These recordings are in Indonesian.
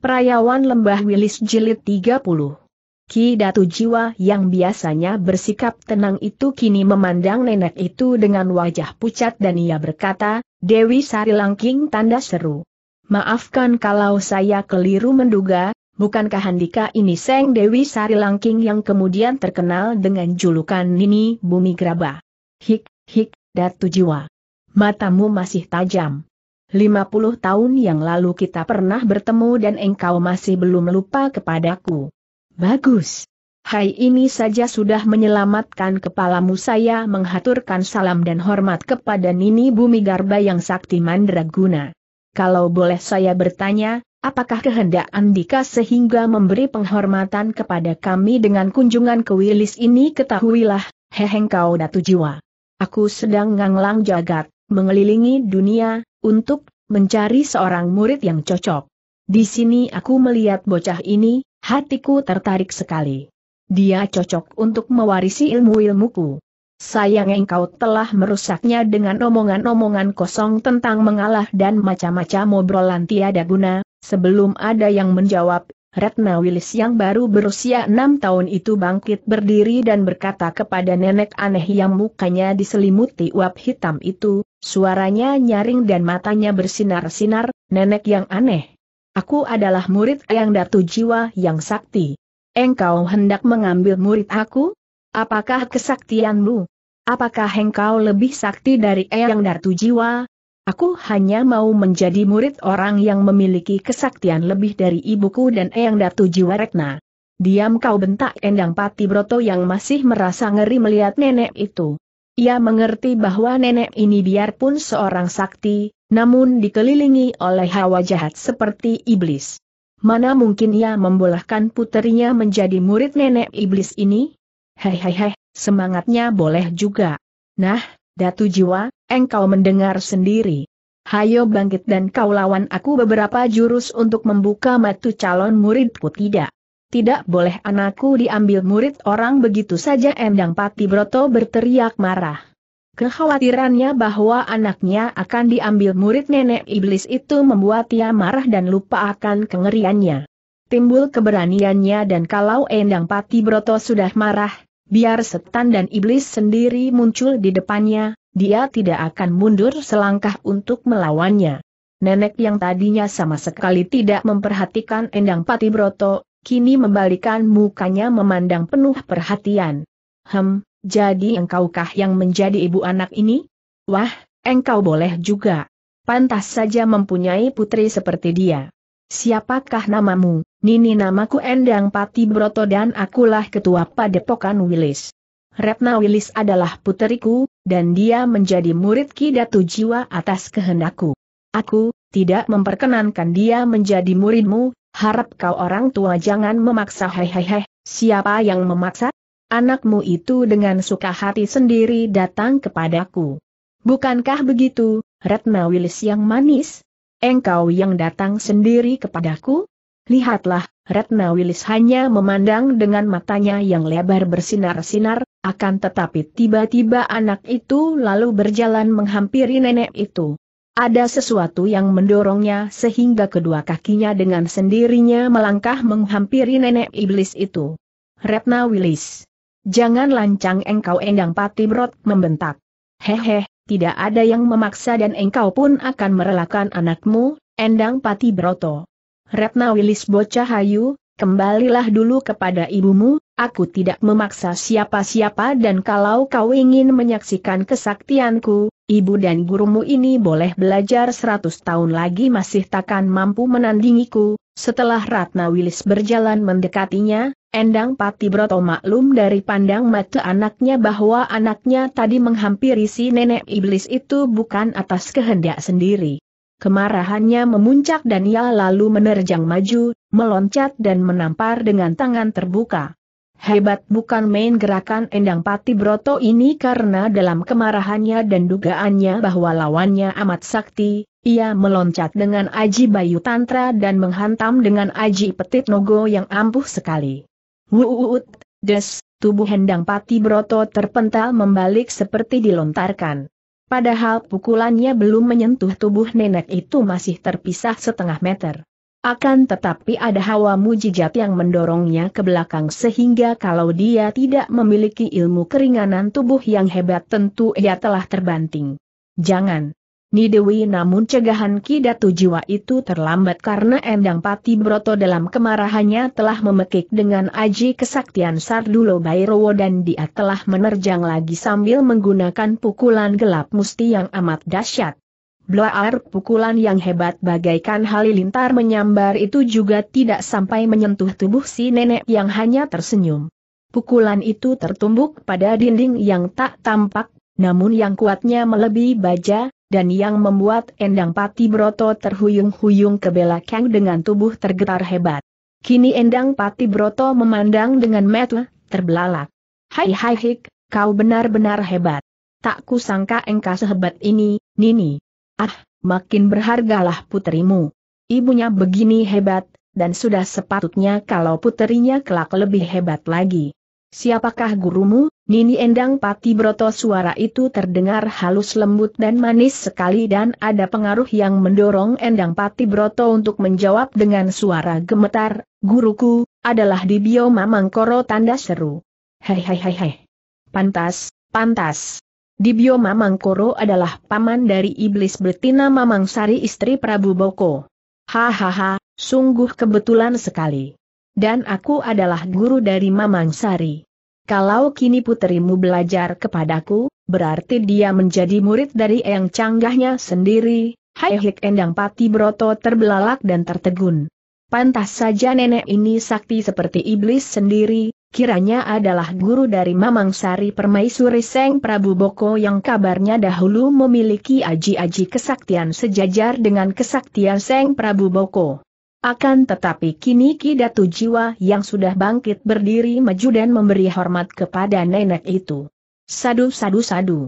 Perayawan Lembah Wilis Jilid 30 Ki Datu Jiwa yang biasanya bersikap tenang itu kini memandang nenek itu dengan wajah pucat dan ia berkata, Dewi Sari Langking tanda seru. Maafkan kalau saya keliru menduga, bukankah Handika ini Seng Dewi Sari Langking yang kemudian terkenal dengan julukan Nini Bumi Graba. Hik, hik, Datu Jiwa. Matamu masih tajam. 50 tahun yang lalu kita pernah bertemu dan engkau masih belum lupa kepadaku. Bagus. Hai ini saja sudah menyelamatkan kepalamu saya menghaturkan salam dan hormat kepada Nini Bumi Garba yang sakti mandraguna. Kalau boleh saya bertanya, apakah kehendak Andika sehingga memberi penghormatan kepada kami dengan kunjungan ke Wilis ini ketahuilah, Hehengkau datu jiwa. Aku sedang nganglang jagat, mengelilingi dunia, untuk mencari seorang murid yang cocok. Di sini aku melihat bocah ini, hatiku tertarik sekali. Dia cocok untuk mewarisi ilmu-ilmuku. Sayang engkau telah merusaknya dengan omongan-omongan kosong tentang mengalah dan macam-macam obrolan tiada guna, sebelum ada yang menjawab, Retna Wilis yang baru berusia enam tahun itu bangkit berdiri dan berkata kepada nenek aneh yang mukanya diselimuti uap hitam itu, suaranya nyaring dan matanya bersinar-sinar, nenek yang aneh. Aku adalah murid yang Datu Jiwa yang sakti. Engkau hendak mengambil murid aku? Apakah kesaktianmu? Apakah engkau lebih sakti dari Eyang Datu Jiwa, Aku hanya mau menjadi murid orang yang memiliki kesaktian lebih dari ibuku dan Eyang Datu jiwa retna. Diam kau bentak Endang Pati Broto yang masih merasa ngeri melihat nenek itu. Ia mengerti bahwa nenek ini biarpun seorang sakti, namun dikelilingi oleh hawa jahat seperti iblis. Mana mungkin ia membolehkan puterinya menjadi murid nenek iblis ini? Hei hei, semangatnya boleh juga. Nah, Datu Jiwa, engkau mendengar sendiri. Hayo bangkit dan kau lawan aku beberapa jurus untuk membuka matu calon muridku tidak. Tidak boleh anakku diambil murid orang begitu saja Endang Pati Broto berteriak marah. Kekhawatirannya bahwa anaknya akan diambil murid nenek iblis itu membuat ia marah dan lupa akan kengeriannya. Timbul keberaniannya dan kalau Endang Pati Broto sudah marah, biar setan dan iblis sendiri muncul di depannya, dia tidak akan mundur selangkah untuk melawannya. Nenek yang tadinya sama sekali tidak memperhatikan Endang Patibroto, kini membalikan mukanya memandang penuh perhatian. Hem, jadi engkaukah yang menjadi ibu anak ini? Wah, engkau boleh juga. Pantas saja mempunyai putri seperti dia. Siapakah namamu? Nini namaku Endang Patibroto dan akulah ketua padepokan Wilis. Retna Wilis adalah puteriku, dan dia menjadi murid Kidatu Jiwa atas kehendakku. Aku, tidak memperkenankan dia menjadi muridmu, harap kau orang tua jangan memaksa hehehe, siapa yang memaksa? Anakmu itu dengan suka hati sendiri datang kepadaku. Bukankah begitu, Ratna Wilis yang manis? Engkau yang datang sendiri kepadaku? Lihatlah, Retna Wilis hanya memandang dengan matanya yang lebar bersinar-sinar, akan tetapi tiba-tiba anak itu lalu berjalan menghampiri nenek itu. Ada sesuatu yang mendorongnya sehingga kedua kakinya dengan sendirinya melangkah menghampiri nenek iblis itu. Retna Wilis. Jangan lancang engkau endang Pati brot membentak. Hehe, tidak ada yang memaksa dan engkau pun akan merelakan anakmu, endang Pati Broto. Retna Wilis bocah hayu, kembalilah dulu kepada ibumu, aku tidak memaksa siapa-siapa dan kalau kau ingin menyaksikan kesaktianku, ibu dan gurumu ini boleh belajar seratus tahun lagi masih takkan mampu menandingiku. Setelah Ratna Wilis berjalan mendekatinya, Endang Pati Broto maklum dari pandang mata anaknya bahwa anaknya tadi menghampiri si nenek iblis itu bukan atas kehendak sendiri. Kemarahannya memuncak dan ia lalu menerjang maju, meloncat dan menampar dengan tangan terbuka. Hebat bukan main gerakan Endang Pati Broto ini karena dalam kemarahannya dan dugaannya bahwa lawannya amat sakti, ia meloncat dengan Aji Bayu Tantra dan menghantam dengan Aji Petit Nogo yang ampuh sekali. Wuut, des, tubuh Endang Pati Broto terpental membalik seperti dilontarkan. Padahal pukulannya belum menyentuh tubuh nenek itu masih terpisah setengah meter. Akan tetapi ada hawa mujijat yang mendorongnya ke belakang sehingga kalau dia tidak memiliki ilmu keringanan tubuh yang hebat tentu ia telah terbanting. Jangan, Nidewi namun cegahan Kidatu Jiwa itu terlambat karena Endang Pati Broto dalam kemarahannya telah memekik dengan aji kesaktian Sardulo Bairowo dan dia telah menerjang lagi sambil menggunakan pukulan gelap musti yang amat dahsyat. Bloar pukulan yang hebat bagaikan halilintar menyambar itu juga tidak sampai menyentuh tubuh si nenek yang hanya tersenyum. Pukulan itu tertumbuk pada dinding yang tak tampak, namun yang kuatnya melebihi baja, dan yang membuat Endang Pati Broto terhuyung-huyung ke belakang dengan tubuh tergetar hebat. Kini Endang Pati Broto memandang dengan mata terbelalak. Hai hai hik, kau benar-benar hebat. Tak kusangka engkau sehebat ini, Nini. Ah, makin berhargalah putrimu. Ibunya begini hebat, dan sudah sepatutnya kalau putrinya kelak lebih hebat lagi. Siapakah gurumu, Nini Endang Pati Broto suara itu terdengar halus lembut dan manis sekali dan ada pengaruh yang mendorong Endang Pati Broto untuk menjawab dengan suara gemetar, guruku, adalah di bioma Mangkoro tanda seru. Hei hei hei hei. Pantas, pantas. Di bioma Mangkoro adalah paman dari iblis betina Mamang Sari istri Prabu Boko. Hahaha, sungguh kebetulan sekali dan aku adalah guru dari Mamang Sari. Kalau kini puterimu belajar kepadaku, berarti dia menjadi murid dari Eyang Canggahnya sendiri, Hai Hik Endang Pati Broto terbelalak dan tertegun. Pantas saja nenek ini sakti seperti iblis sendiri, kiranya adalah guru dari Mamang Sari Permaisuri Seng Prabu Boko yang kabarnya dahulu memiliki aji-aji kesaktian sejajar dengan kesaktian Seng Prabu Boko. Akan tetapi kini Ki Datu Jiwa yang sudah bangkit berdiri maju dan memberi hormat kepada nenek itu. Sadu sadu sadu.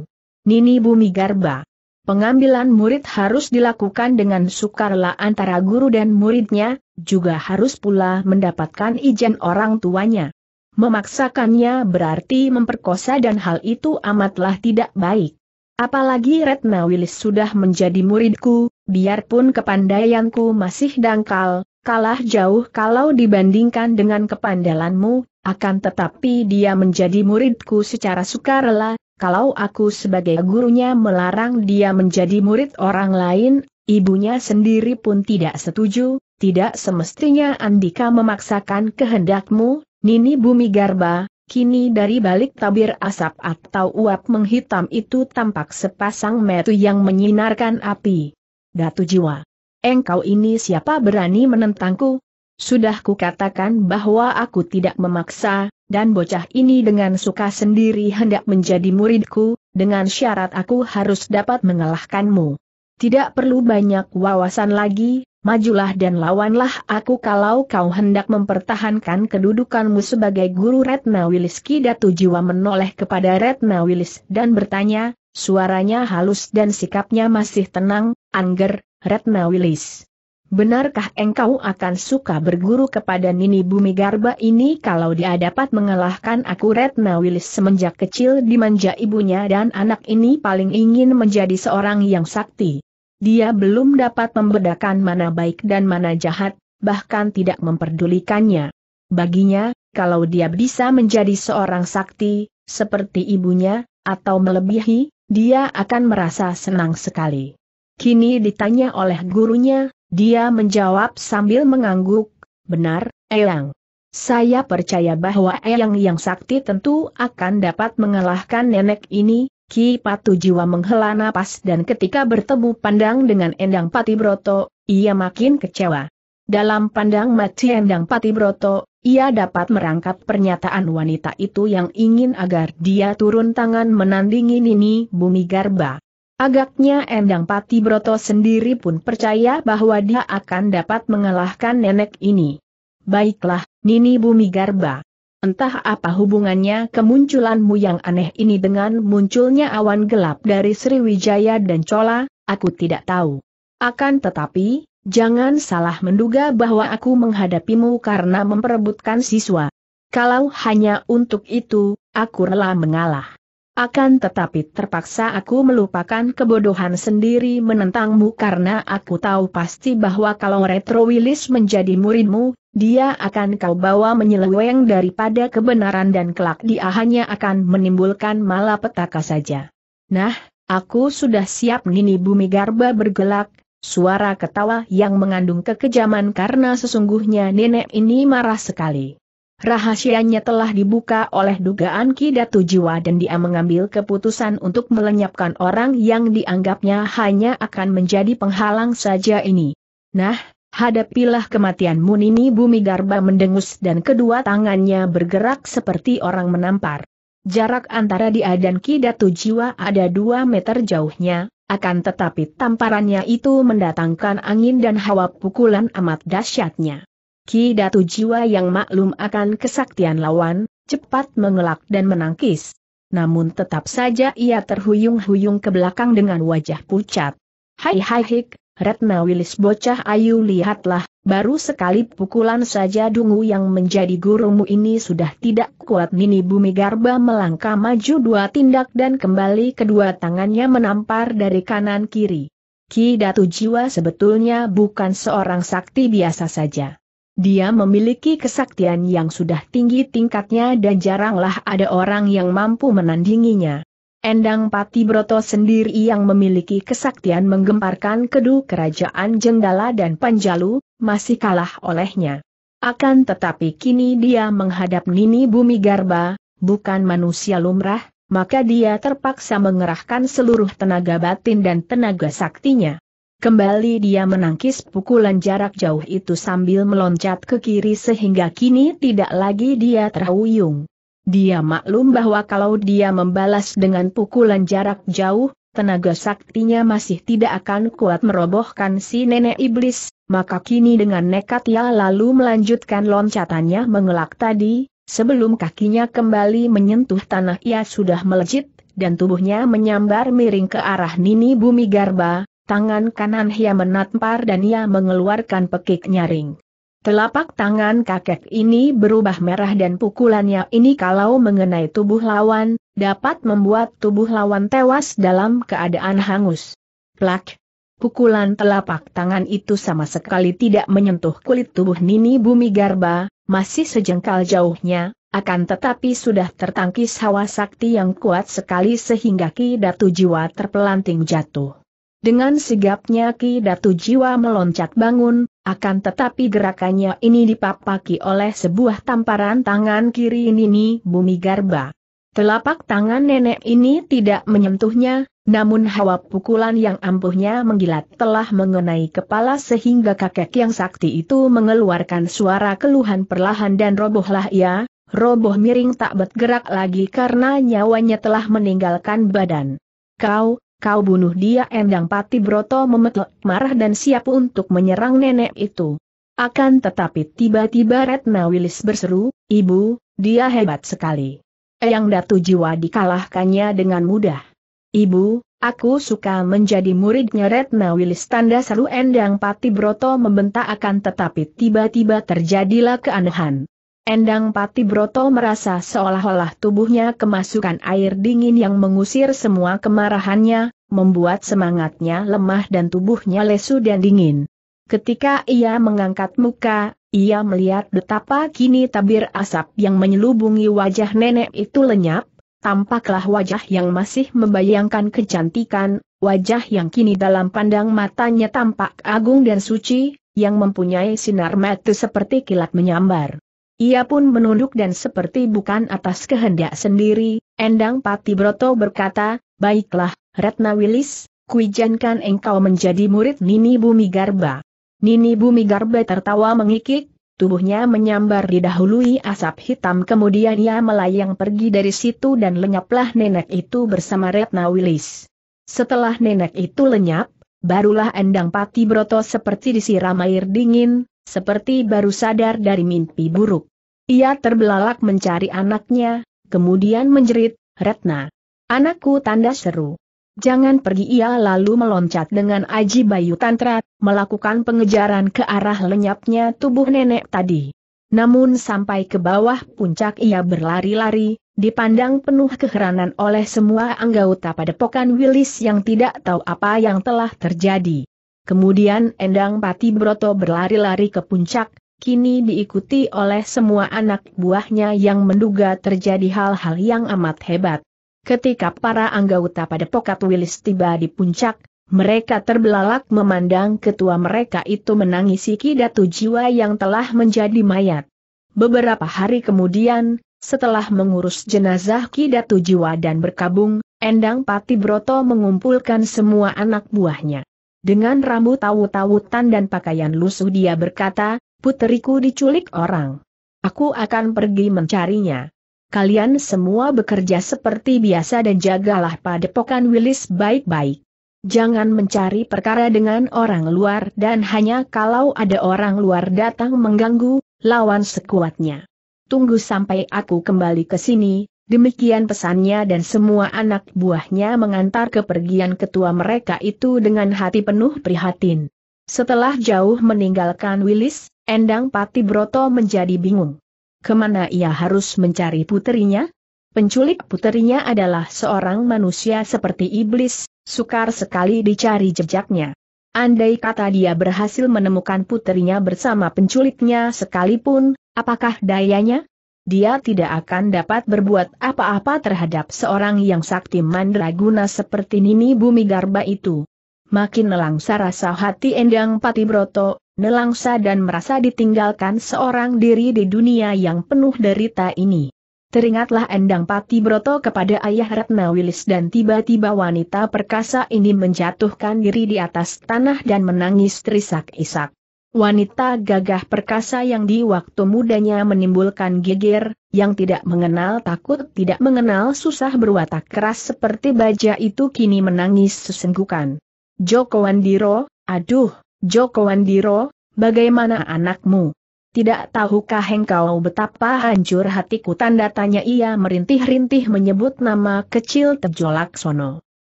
Nini Bumi Garba. Pengambilan murid harus dilakukan dengan sukarela antara guru dan muridnya, juga harus pula mendapatkan izin orang tuanya. Memaksakannya berarti memperkosa dan hal itu amatlah tidak baik. Apalagi Retna Wilis sudah menjadi muridku, biarpun kepandaianku masih dangkal, kalah jauh kalau dibandingkan dengan kepandalanmu, akan tetapi dia menjadi muridku secara sukarela, kalau aku sebagai gurunya melarang dia menjadi murid orang lain, ibunya sendiri pun tidak setuju, tidak semestinya Andika memaksakan kehendakmu, Nini Bumi Garba, Kini dari balik tabir asap atau uap menghitam itu tampak sepasang metu yang menyinarkan api. Datu Jiwa. Engkau ini siapa berani menentangku? Sudah kukatakan bahwa aku tidak memaksa, dan bocah ini dengan suka sendiri hendak menjadi muridku, dengan syarat aku harus dapat mengalahkanmu. Tidak perlu banyak wawasan lagi, majulah dan lawanlah aku kalau kau hendak mempertahankan kedudukanmu sebagai guru Retna Wilis Kidatu Jiwa menoleh kepada Retna Wilis dan bertanya, suaranya halus dan sikapnya masih tenang, Angger, Retna Wilis. Benarkah engkau akan suka berguru kepada Nini Bumi Garba ini kalau dia dapat mengalahkan aku Retna Wilis semenjak kecil dimanja ibunya dan anak ini paling ingin menjadi seorang yang sakti. Dia belum dapat membedakan mana baik dan mana jahat, bahkan tidak memperdulikannya. Baginya, kalau dia bisa menjadi seorang sakti, seperti ibunya, atau melebihi, dia akan merasa senang sekali. Kini ditanya oleh gurunya, dia menjawab sambil mengangguk, benar, Eyang. Saya percaya bahwa Eyang yang sakti tentu akan dapat mengalahkan nenek ini, Ki Patu Jiwa menghela napas dan ketika bertemu pandang dengan Endang Pati Broto, ia makin kecewa. Dalam pandang mati Endang Pati Broto, ia dapat merangkap pernyataan wanita itu yang ingin agar dia turun tangan menandingi Nini Bumi Garba. Agaknya Endang Pati Broto sendiri pun percaya bahwa dia akan dapat mengalahkan nenek ini. Baiklah, Nini Bumi Garba. Entah apa hubungannya kemunculanmu yang aneh ini dengan munculnya awan gelap dari Sriwijaya dan Cola, aku tidak tahu. Akan tetapi, jangan salah menduga bahwa aku menghadapimu karena memperebutkan siswa. Kalau hanya untuk itu, aku rela mengalah. Akan tetapi terpaksa aku melupakan kebodohan sendiri menentangmu karena aku tahu pasti bahwa kalau Retro Willis menjadi muridmu, dia akan kau bawa menyeleweng daripada kebenaran dan kelak dia hanya akan menimbulkan malapetaka saja. Nah, aku sudah siap Nini Bumi Garba bergelak, suara ketawa yang mengandung kekejaman karena sesungguhnya nenek ini marah sekali rahasianya telah dibuka oleh dugaan Kidatu Jiwa dan dia mengambil keputusan untuk melenyapkan orang yang dianggapnya hanya akan menjadi penghalang saja ini. Nah, hadapilah kematianmu Munini Bumi Garba mendengus dan kedua tangannya bergerak seperti orang menampar. Jarak antara dia dan Kidatu Jiwa ada dua meter jauhnya, akan tetapi tamparannya itu mendatangkan angin dan hawa pukulan amat dahsyatnya. Ki Datu Jiwa yang maklum akan kesaktian lawan, cepat mengelak dan menangkis. Namun tetap saja ia terhuyung-huyung ke belakang dengan wajah pucat. Hai hai hik, Retna Wilis bocah ayu lihatlah, baru sekali pukulan saja dungu yang menjadi gurumu ini sudah tidak kuat Nini Bumi Garba melangkah maju dua tindak dan kembali kedua tangannya menampar dari kanan kiri. Ki Datu Jiwa sebetulnya bukan seorang sakti biasa saja. Dia memiliki kesaktian yang sudah tinggi tingkatnya dan jaranglah ada orang yang mampu menandinginya. Endang Pati Broto sendiri yang memiliki kesaktian menggemparkan kedua kerajaan Jenggala dan Panjalu, masih kalah olehnya. Akan tetapi kini dia menghadap Nini Bumi Garba, bukan manusia lumrah, maka dia terpaksa mengerahkan seluruh tenaga batin dan tenaga saktinya. Kembali dia menangkis pukulan jarak jauh itu sambil meloncat ke kiri sehingga kini tidak lagi dia terhuyung. Dia maklum bahwa kalau dia membalas dengan pukulan jarak jauh, tenaga saktinya masih tidak akan kuat merobohkan si nenek iblis, maka kini dengan nekat ia lalu melanjutkan loncatannya mengelak tadi, sebelum kakinya kembali menyentuh tanah ia sudah melejit, dan tubuhnya menyambar miring ke arah Nini Bumi Garba, Tangan kanan ia menatpar dan ia mengeluarkan pekik nyaring. Telapak tangan kakek ini berubah merah dan pukulannya ini kalau mengenai tubuh lawan, dapat membuat tubuh lawan tewas dalam keadaan hangus. Plak! Pukulan telapak tangan itu sama sekali tidak menyentuh kulit tubuh Nini Bumi Garba, masih sejengkal jauhnya, akan tetapi sudah tertangkis hawa sakti yang kuat sekali sehingga ki datu jiwa terpelanting jatuh. Dengan sigapnya Ki Datu Jiwa meloncat bangun, akan tetapi gerakannya ini dipapaki oleh sebuah tamparan tangan kiri Nini Bumi Garba. Telapak tangan nenek ini tidak menyentuhnya, namun hawa pukulan yang ampuhnya menggilat telah mengenai kepala sehingga kakek yang sakti itu mengeluarkan suara keluhan perlahan dan robohlah ia, roboh miring tak bergerak lagi karena nyawanya telah meninggalkan badan. Kau, Kau bunuh dia Endang Pati Broto memetuk marah dan siap untuk menyerang nenek itu. Akan tetapi tiba-tiba Retna Wilis berseru, Ibu, dia hebat sekali. Eyang Datu Jiwa dikalahkannya dengan mudah. Ibu, aku suka menjadi muridnya Retna Wilis tanda seru Endang Pati Broto membentak akan tetapi tiba-tiba terjadilah keanehan. Endang Pati Broto merasa seolah-olah tubuhnya kemasukan air dingin yang mengusir semua kemarahannya, membuat semangatnya lemah dan tubuhnya lesu dan dingin. Ketika ia mengangkat muka, ia melihat betapa kini tabir asap yang menyelubungi wajah nenek itu lenyap, tampaklah wajah yang masih membayangkan kecantikan, wajah yang kini dalam pandang matanya tampak agung dan suci, yang mempunyai sinar mata seperti kilat menyambar. Ia pun menunduk dan seperti bukan atas kehendak sendiri, Endang Pati Broto berkata, Baiklah, Ratna Wilis, kuijankan engkau menjadi murid Nini Bumi Garba. Nini Bumi Garba tertawa mengikik, tubuhnya menyambar didahului asap hitam kemudian ia melayang pergi dari situ dan lenyaplah nenek itu bersama Ratna Wilis. Setelah nenek itu lenyap, barulah Endang Pati Broto seperti disiram air dingin, seperti baru sadar dari mimpi buruk. Ia terbelalak mencari anaknya, kemudian menjerit, Retna. Anakku tanda seru. Jangan pergi ia lalu meloncat dengan Aji Bayu Tantra, melakukan pengejaran ke arah lenyapnya tubuh nenek tadi. Namun sampai ke bawah puncak ia berlari-lari, dipandang penuh keheranan oleh semua anggota padepokan Wilis yang tidak tahu apa yang telah terjadi. Kemudian Endang Pati Broto berlari-lari ke puncak, kini diikuti oleh semua anak buahnya yang menduga terjadi hal-hal yang amat hebat. Ketika para anggota pada pokat Wilis tiba di puncak, mereka terbelalak memandang ketua mereka itu menangisi kidatu jiwa yang telah menjadi mayat. Beberapa hari kemudian, setelah mengurus jenazah kidatu jiwa dan berkabung, Endang Pati Broto mengumpulkan semua anak buahnya. Dengan rambut tawu-tawutan dan pakaian lusuh dia berkata, puteriku diculik orang. Aku akan pergi mencarinya. Kalian semua bekerja seperti biasa dan jagalah padepokan Willis baik-baik. Jangan mencari perkara dengan orang luar dan hanya kalau ada orang luar datang mengganggu, lawan sekuatnya. Tunggu sampai aku kembali ke sini, demikian pesannya dan semua anak buahnya mengantar kepergian ketua mereka itu dengan hati penuh prihatin. Setelah jauh meninggalkan Willis, Endang Pati Broto menjadi bingung. Kemana ia harus mencari puterinya? Penculik puterinya adalah seorang manusia seperti iblis, sukar sekali dicari jejaknya. Andai kata dia berhasil menemukan puterinya bersama penculiknya sekalipun, apakah dayanya? Dia tidak akan dapat berbuat apa-apa terhadap seorang yang sakti mandraguna seperti Nini Bumi Garba itu makin nelangsa rasa hati Endang Patibroto, nelangsa dan merasa ditinggalkan seorang diri di dunia yang penuh derita ini. Teringatlah Endang Patibroto kepada ayah Ratna Wilis dan tiba-tiba wanita perkasa ini menjatuhkan diri di atas tanah dan menangis terisak-isak. Wanita gagah perkasa yang di waktu mudanya menimbulkan geger, yang tidak mengenal takut tidak mengenal susah berwatak keras seperti baja itu kini menangis sesenggukan. Joko Wandiro, aduh, Joko Wandiro, bagaimana anakmu? Tidak tahukah engkau betapa hancur hatiku tanda tanya ia merintih-rintih menyebut nama kecil Tejo Laksono.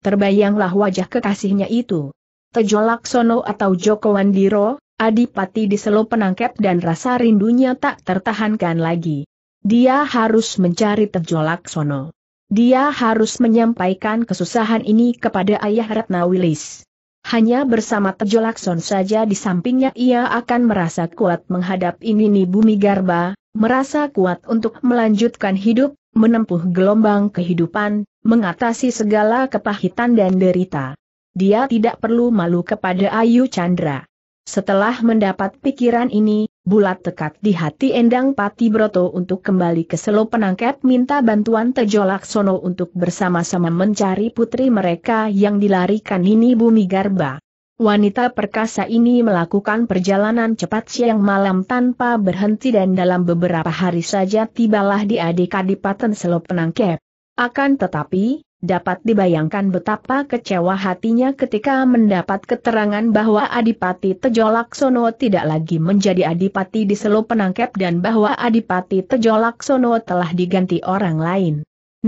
Terbayanglah wajah kekasihnya itu. Tejo Laksono atau Joko Wandiro, adipati di selo penangkep dan rasa rindunya tak tertahankan lagi. Dia harus mencari Tejo Laksono. Dia harus menyampaikan kesusahan ini kepada ayah Ratna Wilis. Hanya bersama Tejo Lakson saja di sampingnya ia akan merasa kuat menghadap ini nih bumi garba, merasa kuat untuk melanjutkan hidup, menempuh gelombang kehidupan, mengatasi segala kepahitan dan derita. Dia tidak perlu malu kepada Ayu Chandra. Setelah mendapat pikiran ini, bulat tekad di hati Endang Pati Broto untuk kembali ke Selo penangkap minta bantuan Tejo Laksono untuk bersama-sama mencari putri mereka yang dilarikan ini Bumi Garba. Wanita perkasa ini melakukan perjalanan cepat siang malam tanpa berhenti dan dalam beberapa hari saja tibalah di adik Kadipaten Selo penangkep. Akan tetapi, Dapat dibayangkan betapa kecewa hatinya ketika mendapat keterangan bahwa Adipati Tejolaksono tidak lagi menjadi Adipati di Selo Penangkep dan bahwa Adipati Tejolaksono telah diganti orang lain.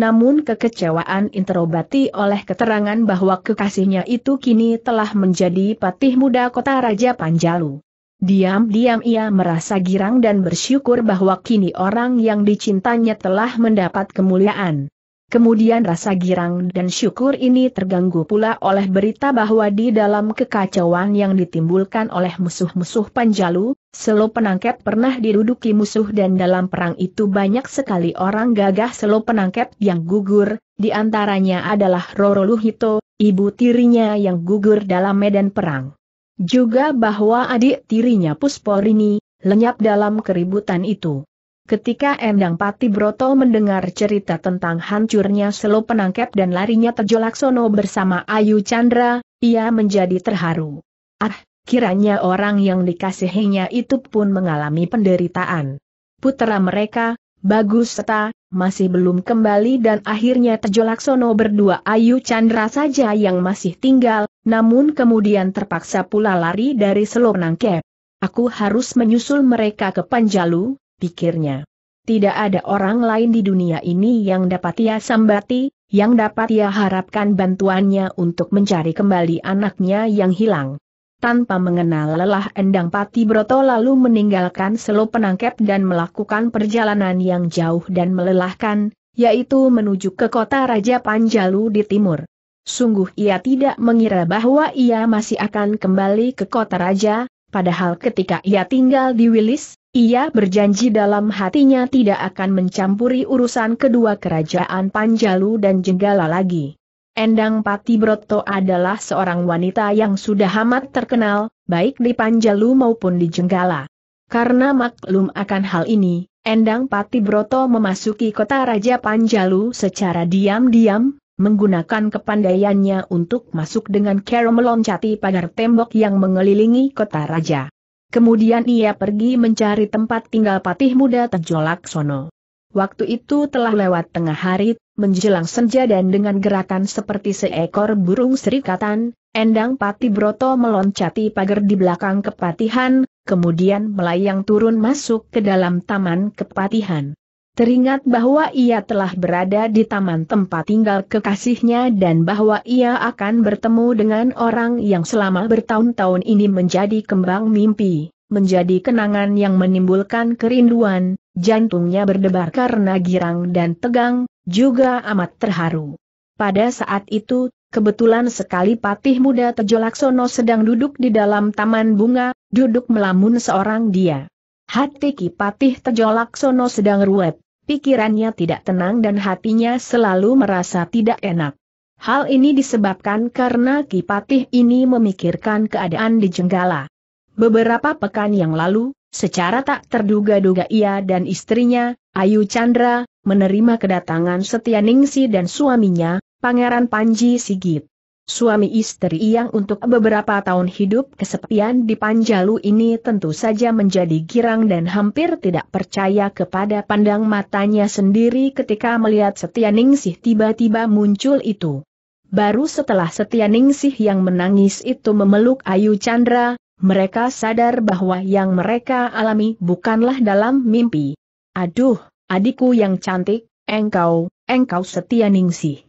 Namun kekecewaan interobati oleh keterangan bahwa kekasihnya itu kini telah menjadi patih muda kota Raja Panjalu. Diam-diam ia merasa girang dan bersyukur bahwa kini orang yang dicintanya telah mendapat kemuliaan. Kemudian rasa girang dan syukur ini terganggu pula oleh berita bahwa di dalam kekacauan yang ditimbulkan oleh musuh-musuh Panjalu, Selo Penangkep pernah diduduki musuh dan dalam perang itu banyak sekali orang gagah Selo Penangkep yang gugur, di antaranya adalah Roro Luhito, ibu tirinya yang gugur dalam medan perang. Juga bahwa adik tirinya Pusporini, lenyap dalam keributan itu. Ketika Endang Pati Broto mendengar cerita tentang hancurnya selo penangkap dan larinya terjolak sono bersama Ayu Chandra, ia menjadi terharu. Ah, kiranya orang yang dikasihinya itu pun mengalami penderitaan. Putera mereka, Bagus Seta, masih belum kembali dan akhirnya terjolak sono berdua Ayu Chandra saja yang masih tinggal, namun kemudian terpaksa pula lari dari selo penangkap. Aku harus menyusul mereka ke Panjalu, pikirnya. Tidak ada orang lain di dunia ini yang dapat ia sambati, yang dapat ia harapkan bantuannya untuk mencari kembali anaknya yang hilang. Tanpa mengenal lelah Endang Pati Broto lalu meninggalkan selo penangkep dan melakukan perjalanan yang jauh dan melelahkan, yaitu menuju ke kota Raja Panjalu di timur. Sungguh ia tidak mengira bahwa ia masih akan kembali ke kota raja, padahal ketika ia tinggal di Wilis, ia berjanji dalam hatinya tidak akan mencampuri urusan kedua kerajaan Panjalu dan Jenggala lagi. Endang Pati Broto adalah seorang wanita yang sudah amat terkenal, baik di Panjalu maupun di Jenggala. Karena maklum akan hal ini, Endang Pati Broto memasuki kota Raja Panjalu secara diam-diam, menggunakan kepandaiannya untuk masuk dengan cara meloncati pagar tembok yang mengelilingi kota raja. Kemudian ia pergi mencari tempat tinggal patih muda Tejolak Sono. Waktu itu telah lewat tengah hari, menjelang senja dan dengan gerakan seperti seekor burung serikatan, Endang Pati Broto meloncati pagar di belakang kepatihan, kemudian melayang turun masuk ke dalam taman kepatihan. Teringat bahwa ia telah berada di taman tempat tinggal kekasihnya dan bahwa ia akan bertemu dengan orang yang selama bertahun-tahun ini menjadi kembang mimpi, menjadi kenangan yang menimbulkan kerinduan, jantungnya berdebar karena girang dan tegang, juga amat terharu. Pada saat itu, kebetulan sekali patih muda Tejolaksono sedang duduk di dalam taman bunga, duduk melamun seorang dia. Hati Ki Patih Tejolaksono sedang ruwet, Pikirannya tidak tenang dan hatinya selalu merasa tidak enak. Hal ini disebabkan karena Kipatih ini memikirkan keadaan di Jenggala. Beberapa pekan yang lalu, secara tak terduga-duga ia dan istrinya, Ayu Chandra, menerima kedatangan Setia Ningsi dan suaminya, Pangeran Panji Sigit. Suami istri yang untuk beberapa tahun hidup kesepian di Panjalu ini tentu saja menjadi girang dan hampir tidak percaya kepada pandang matanya sendiri ketika melihat Setia Ningsih tiba-tiba muncul itu. Baru setelah Setia Ningsih yang menangis itu memeluk Ayu Chandra, mereka sadar bahwa yang mereka alami bukanlah dalam mimpi. Aduh, adikku yang cantik, engkau, engkau Setia Ningsih.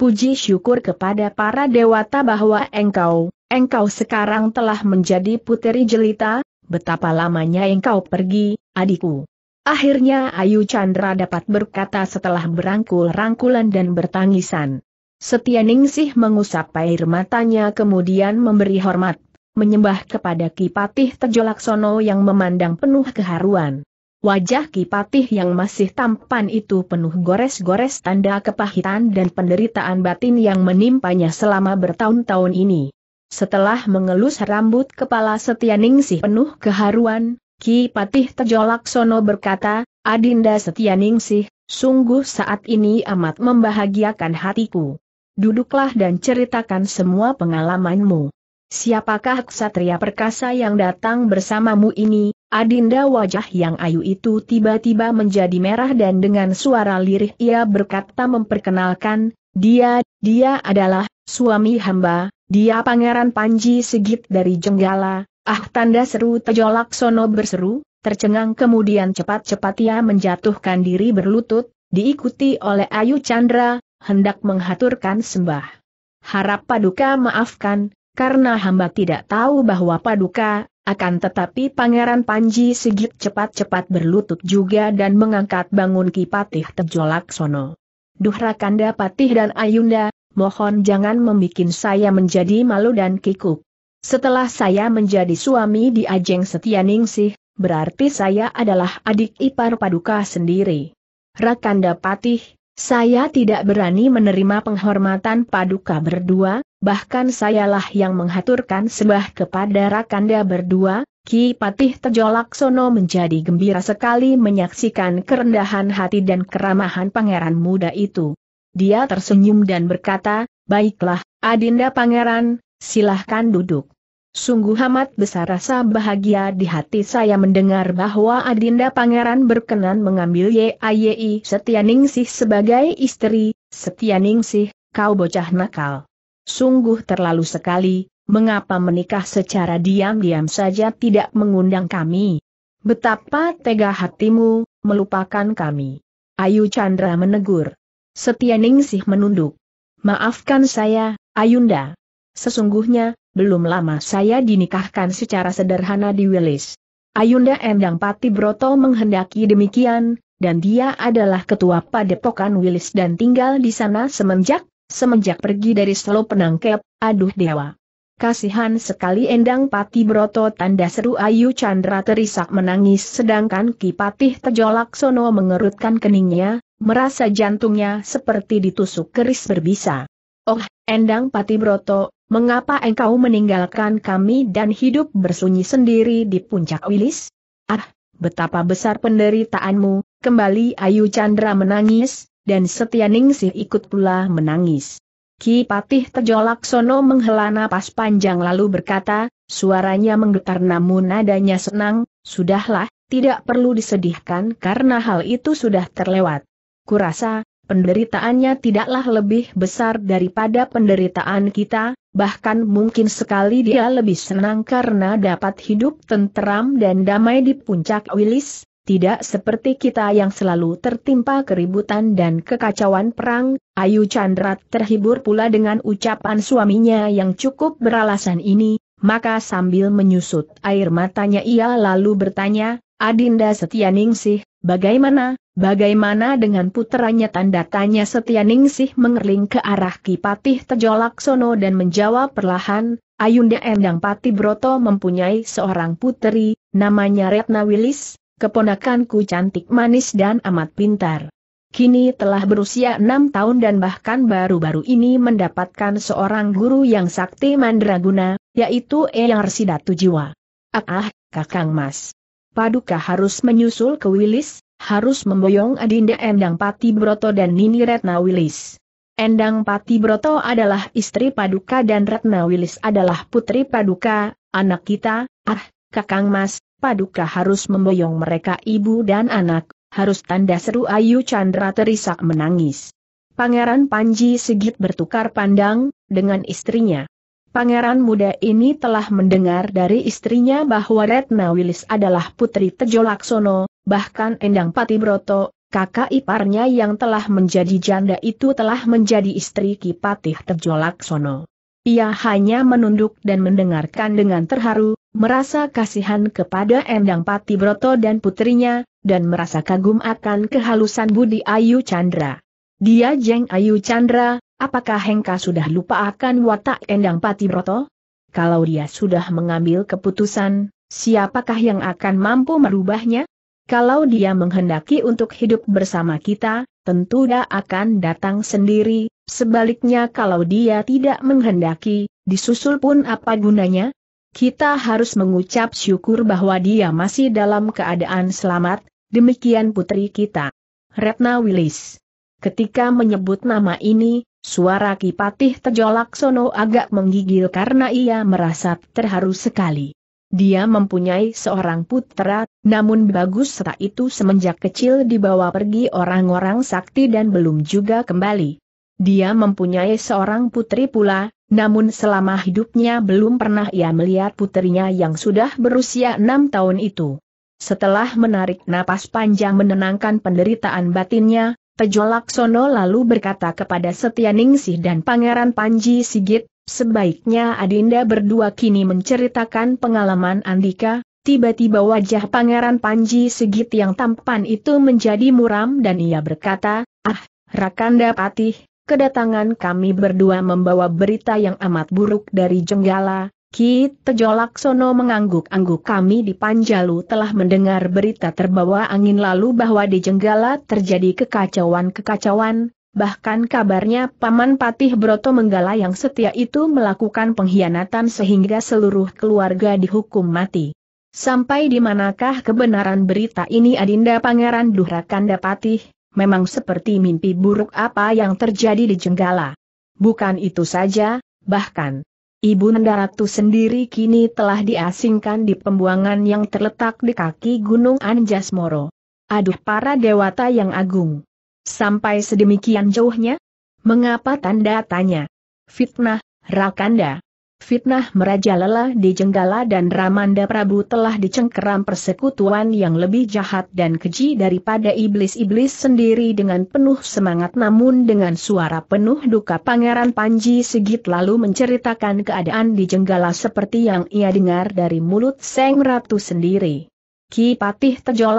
Puji syukur kepada para dewata bahwa engkau, engkau sekarang telah menjadi puteri jelita, betapa lamanya engkau pergi, adikku. Akhirnya Ayu Chandra dapat berkata setelah berangkul-rangkulan dan bertangisan. Setia Ningsih mengusap air matanya kemudian memberi hormat, menyembah kepada Kipatih Tejolaksono yang memandang penuh keharuan. Wajah Kipatih yang masih tampan itu penuh gores-gores tanda kepahitan dan penderitaan batin yang menimpanya selama bertahun-tahun ini. Setelah mengelus rambut kepala Setianingsih penuh keharuan, Ki Patih Sono berkata, Adinda Setianingsih, sungguh saat ini amat membahagiakan hatiku. Duduklah dan ceritakan semua pengalamanmu. Siapakah ksatria perkasa yang datang bersamamu ini, Adinda wajah yang ayu itu tiba-tiba menjadi merah dan dengan suara lirih ia berkata memperkenalkan, dia, dia adalah suami hamba, dia pangeran Panji segit dari Jenggala, ah tanda seru tejolak sono berseru, tercengang kemudian cepat-cepat ia menjatuhkan diri berlutut, diikuti oleh Ayu Chandra, hendak menghaturkan sembah. Harap paduka maafkan, karena hamba tidak tahu bahwa paduka akan tetapi Pangeran Panji Sigit cepat-cepat berlutut juga dan mengangkat bangun Kipatih Sono. Duh Rakanda Patih dan Ayunda, mohon jangan membuat saya menjadi malu dan kikuk. Setelah saya menjadi suami di Ajeng Setianingsih, berarti saya adalah adik ipar paduka sendiri. Rakanda Patih, saya tidak berani menerima penghormatan paduka berdua, bahkan sayalah yang menghaturkan sembah kepada Rakanda berdua, Ki Patih Tejo Laksono menjadi gembira sekali menyaksikan kerendahan hati dan keramahan pangeran muda itu. Dia tersenyum dan berkata, Baiklah, Adinda Pangeran, silahkan duduk. Sungguh amat besar rasa bahagia di hati saya mendengar bahwa Adinda Pangeran berkenan mengambil YAYI Setianingsih sebagai istri, Setianingsih, kau bocah nakal. Sungguh terlalu sekali, mengapa menikah secara diam-diam saja tidak mengundang kami? Betapa tega hatimu, melupakan kami. Ayu Chandra menegur. Setia Ningsih menunduk. Maafkan saya, Ayunda. Sesungguhnya, belum lama saya dinikahkan secara sederhana di Wilis. Ayunda Endang Pati Broto menghendaki demikian, dan dia adalah ketua padepokan Wilis dan tinggal di sana semenjak Semenjak pergi dari Solo penangkep, aduh dewa. Kasihan sekali Endang Pati Broto tanda seru Ayu Chandra terisak menangis sedangkan Kipatih Tejolak Sono mengerutkan keningnya, merasa jantungnya seperti ditusuk keris berbisa. Oh, Endang Pati Broto, mengapa engkau meninggalkan kami dan hidup bersunyi sendiri di puncak wilis? Ah, betapa besar penderitaanmu, kembali Ayu Chandra menangis, dan Ningsih ikut pula menangis. Ki Patih Tejo Laksono menghela napas panjang lalu berkata, suaranya menggetar namun nadanya senang, sudahlah, tidak perlu disedihkan karena hal itu sudah terlewat. Kurasa, penderitaannya tidaklah lebih besar daripada penderitaan kita, bahkan mungkin sekali dia lebih senang karena dapat hidup tenteram dan damai di puncak Wilis, tidak seperti kita yang selalu tertimpa keributan dan kekacauan perang, Ayu Chandra terhibur pula dengan ucapan suaminya yang cukup beralasan ini, maka sambil menyusut air matanya ia lalu bertanya, Adinda Setianingsih, bagaimana, bagaimana dengan putranya tanda tanya Setianingsih mengerling ke arah Kipatih terjolak Sono dan menjawab perlahan, Ayunda Endang Pati Broto mempunyai seorang putri, namanya Retna Wilis, Keponakanku cantik manis dan amat pintar. Kini telah berusia enam tahun dan bahkan baru-baru ini mendapatkan seorang guru yang sakti mandraguna, yaitu Eyang Residatu Jiwa. Ah, ah, Kakang Mas. Paduka harus menyusul ke Wilis, harus memboyong Adinda Endang Pati Broto dan Nini Retna Wilis. Endang Pati Broto adalah istri Paduka dan Retna Wilis adalah putri Paduka, anak kita, ah, Kakang Mas, Paduka harus memboyong mereka ibu dan anak, harus tanda seru Ayu Chandra terisak menangis. Pangeran Panji Sigit bertukar pandang, dengan istrinya. Pangeran muda ini telah mendengar dari istrinya bahwa Retna Wilis adalah putri Tejo Laksono, bahkan Endang Patibroto, kakak iparnya yang telah menjadi janda itu telah menjadi istri Kipatih Tejo Laksono. Ia hanya menunduk dan mendengarkan dengan terharu, merasa kasihan kepada Endang Pati Broto dan putrinya, dan merasa kagum akan kehalusan Budi Ayu Chandra. Dia Jeng Ayu Chandra, apakah Hengka sudah lupa akan watak Endang Pati Broto? Kalau dia sudah mengambil keputusan, siapakah yang akan mampu merubahnya? Kalau dia menghendaki untuk hidup bersama kita, tentu dia akan datang sendiri, sebaliknya kalau dia tidak menghendaki, disusul pun apa gunanya? Kita harus mengucap syukur bahwa dia masih dalam keadaan selamat, demikian putri kita. Retna Wilis. Ketika menyebut nama ini, suara Kipatih terjolak Sono agak menggigil karena ia merasa terharu sekali. Dia mempunyai seorang putra, namun bagus setelah itu semenjak kecil dibawa pergi orang-orang sakti dan belum juga kembali. Dia mempunyai seorang putri pula, namun selama hidupnya belum pernah ia melihat putrinya yang sudah berusia enam tahun itu. Setelah menarik napas panjang menenangkan penderitaan batinnya, Tejo Laksono lalu berkata kepada Ningsih dan Pangeran Panji Sigit, sebaiknya Adinda berdua kini menceritakan pengalaman Andika, tiba-tiba wajah Pangeran Panji Sigit yang tampan itu menjadi muram dan ia berkata, ah, Rakanda Patih, kedatangan kami berdua membawa berita yang amat buruk dari Jenggala, Ki Tejo Laksono mengangguk-angguk kami di Panjalu telah mendengar berita terbawa angin lalu bahwa di Jenggala terjadi kekacauan-kekacauan, bahkan kabarnya Paman Patih Broto Menggala yang setia itu melakukan pengkhianatan sehingga seluruh keluarga dihukum mati. Sampai di manakah kebenaran berita ini Adinda Pangeran Duhrakanda Patih, memang seperti mimpi buruk apa yang terjadi di Jenggala. Bukan itu saja, bahkan Ibu Nendaratu sendiri kini telah diasingkan di pembuangan yang terletak di kaki Gunung Anjas Moro. Aduh para dewata yang agung. Sampai sedemikian jauhnya? Mengapa tanda tanya? Fitnah, Rakanda. Fitnah merajalela di Jenggala dan Ramanda Prabu telah dicengkeram persekutuan yang lebih jahat dan keji daripada iblis-iblis sendiri dengan penuh semangat namun dengan suara penuh duka Pangeran Panji Sigit lalu menceritakan keadaan di Jenggala seperti yang ia dengar dari mulut Seng Ratu sendiri. Ki Patih Tejo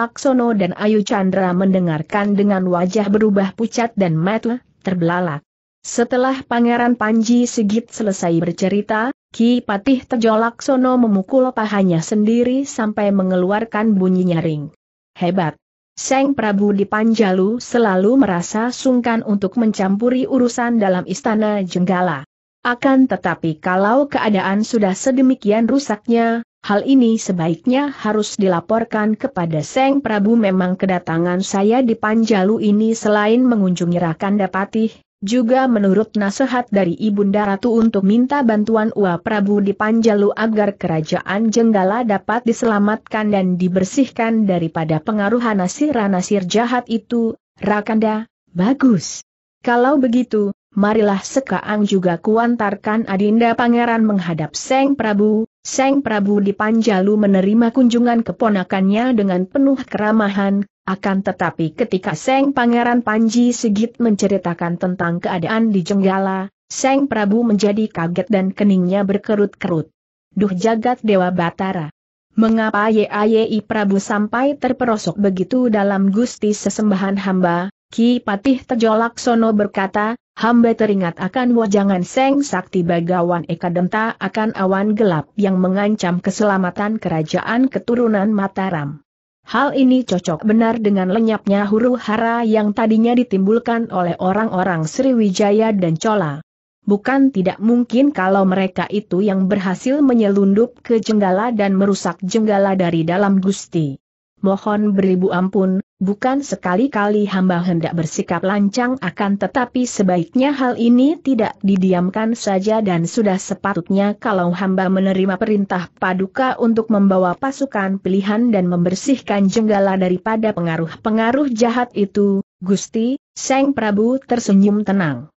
dan Ayu Chandra mendengarkan dengan wajah berubah pucat dan mata terbelalak. Setelah Pangeran Panji Sigit selesai bercerita, Ki Patih Tejo Laksono memukul pahanya sendiri sampai mengeluarkan bunyi nyaring. Hebat! Seng Prabu di Panjalu selalu merasa sungkan untuk mencampuri urusan dalam istana Jenggala. Akan tetapi kalau keadaan sudah sedemikian rusaknya, hal ini sebaiknya harus dilaporkan kepada Seng Prabu memang kedatangan saya di Panjalu ini selain mengunjungi Rakanda Patih, juga menurut nasihat dari Ibunda Ratu untuk minta bantuan Ua Prabu di Panjalu agar kerajaan Jenggala dapat diselamatkan dan dibersihkan daripada pengaruh nasir-nasir jahat itu, Rakanda, bagus. Kalau begitu, marilah sekarang juga kuantarkan Adinda Pangeran menghadap Seng Prabu. Seng Prabu di Panjalu menerima kunjungan keponakannya dengan penuh keramahan, akan tetapi ketika Seng Pangeran Panji Sigit menceritakan tentang keadaan di Jenggala, Seng Prabu menjadi kaget dan keningnya berkerut-kerut. Duh jagat Dewa Batara! Mengapa Yayi Prabu sampai terperosok begitu dalam gusti sesembahan hamba? Ki Patih Tejolaksono berkata, Hamba teringat akan wajangan Seng Sakti Bagawan Ekadenta akan awan gelap yang mengancam keselamatan kerajaan keturunan Mataram. Hal ini cocok benar dengan lenyapnya huru hara yang tadinya ditimbulkan oleh orang-orang Sriwijaya dan Cola. Bukan tidak mungkin kalau mereka itu yang berhasil menyelundup ke jenggala dan merusak jenggala dari dalam gusti mohon beribu ampun, bukan sekali-kali hamba hendak bersikap lancang akan tetapi sebaiknya hal ini tidak didiamkan saja dan sudah sepatutnya kalau hamba menerima perintah paduka untuk membawa pasukan pilihan dan membersihkan jenggala daripada pengaruh-pengaruh jahat itu, Gusti, Seng Prabu tersenyum tenang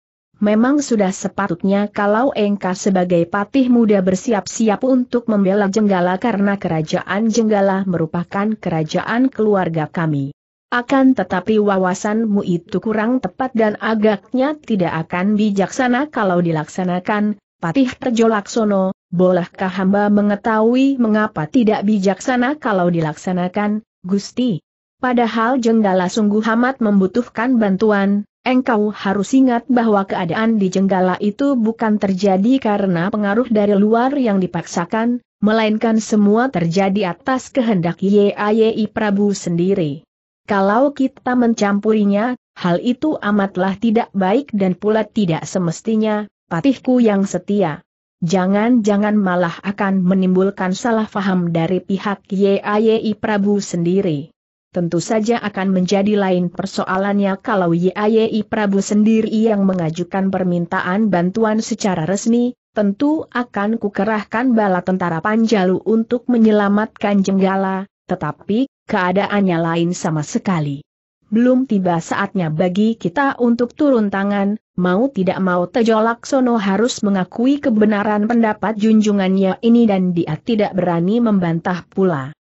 memang sudah sepatutnya kalau engkau sebagai patih muda bersiap-siap untuk membela Jenggala karena kerajaan Jenggala merupakan kerajaan keluarga kami. Akan tetapi wawasanmu itu kurang tepat dan agaknya tidak akan bijaksana kalau dilaksanakan, Patih Terjolaksono, bolehkah hamba mengetahui mengapa tidak bijaksana kalau dilaksanakan, Gusti? Padahal Jenggala sungguh amat membutuhkan bantuan, Engkau harus ingat bahwa keadaan di Jenggala itu bukan terjadi karena pengaruh dari luar yang dipaksakan, melainkan semua terjadi atas kehendak Yayi Prabu sendiri. Kalau kita mencampurinya, hal itu amatlah tidak baik dan pula tidak semestinya, patihku yang setia. Jangan-jangan malah akan menimbulkan salah faham dari pihak Yayi Prabu sendiri tentu saja akan menjadi lain persoalannya kalau YAYI Prabu sendiri yang mengajukan permintaan bantuan secara resmi, tentu akan kukerahkan bala tentara Panjalu untuk menyelamatkan Jenggala, tetapi, keadaannya lain sama sekali. Belum tiba saatnya bagi kita untuk turun tangan, mau tidak mau Tejo Laksono harus mengakui kebenaran pendapat junjungannya ini dan dia tidak berani membantah pula.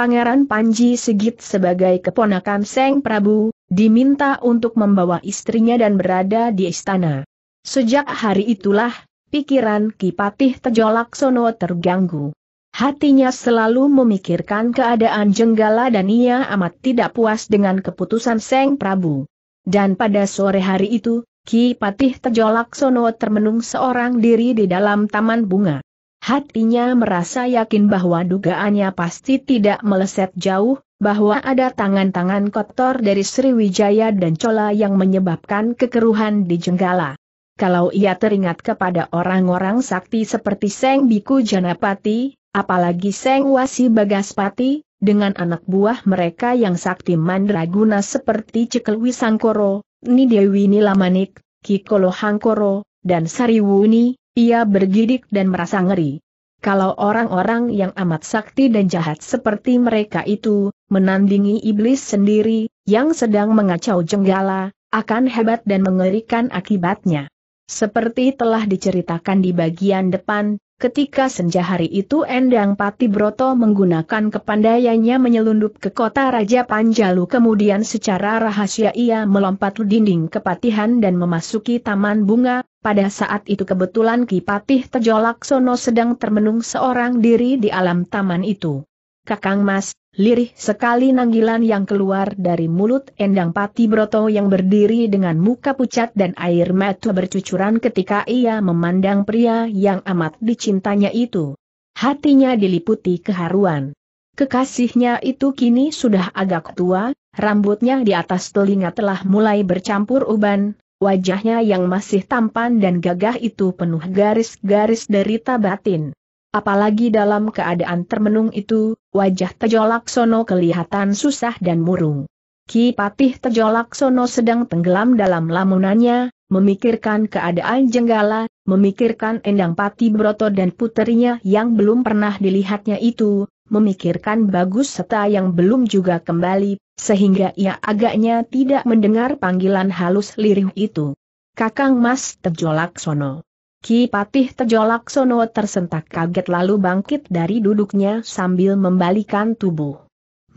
Pangeran Panji Sigit sebagai keponakan Seng Prabu, diminta untuk membawa istrinya dan berada di istana. Sejak hari itulah, pikiran Kipatih Patih Tejolaksono terganggu. Hatinya selalu memikirkan keadaan Jenggala dan ia amat tidak puas dengan keputusan Seng Prabu. Dan pada sore hari itu, Ki Patih Tejolaksono termenung seorang diri di dalam taman bunga. Hatinya merasa yakin bahwa dugaannya pasti tidak meleset jauh, bahwa ada tangan-tangan kotor dari Sriwijaya dan Cola yang menyebabkan kekeruhan di Jenggala. Kalau ia teringat kepada orang-orang sakti seperti Seng Biku Janapati, apalagi Seng Wasi Bagaspati, dengan anak buah mereka yang sakti mandraguna seperti Cekel Wisangkoro, Nidewi Nilamanik, Kikolo Hangkoro, dan Sariwuni, ia bergidik dan merasa ngeri. Kalau orang-orang yang amat sakti dan jahat seperti mereka itu, menandingi iblis sendiri, yang sedang mengacau jenggala, akan hebat dan mengerikan akibatnya. Seperti telah diceritakan di bagian depan, ketika senja hari itu Endang Pati Broto menggunakan kepandaiannya menyelundup ke kota Raja Panjalu kemudian secara rahasia ia melompat dinding kepatihan dan memasuki taman bunga, pada saat itu kebetulan Ki Patih Tejo Laksono sedang termenung seorang diri di alam taman itu. Kakang Mas, lirih sekali nanggilan yang keluar dari mulut Endang Pati Broto yang berdiri dengan muka pucat dan air mata bercucuran ketika ia memandang pria yang amat dicintanya itu. Hatinya diliputi keharuan. Kekasihnya itu kini sudah agak tua, rambutnya di atas telinga telah mulai bercampur uban, Wajahnya yang masih tampan dan gagah itu penuh garis-garis derita batin. Apalagi dalam keadaan termenung itu, wajah Tejolaksono kelihatan susah dan murung. Ki Patih Tejolaksono sedang tenggelam dalam lamunannya, memikirkan keadaan jenggala, memikirkan Endang Pati Broto dan puterinya yang belum pernah dilihatnya itu, memikirkan bagus serta yang belum juga kembali, sehingga ia agaknya tidak mendengar panggilan halus lirih itu. Kakang Mas Tejolak Sono. Ki Patih Tejolak Sono tersentak kaget lalu bangkit dari duduknya sambil membalikan tubuh.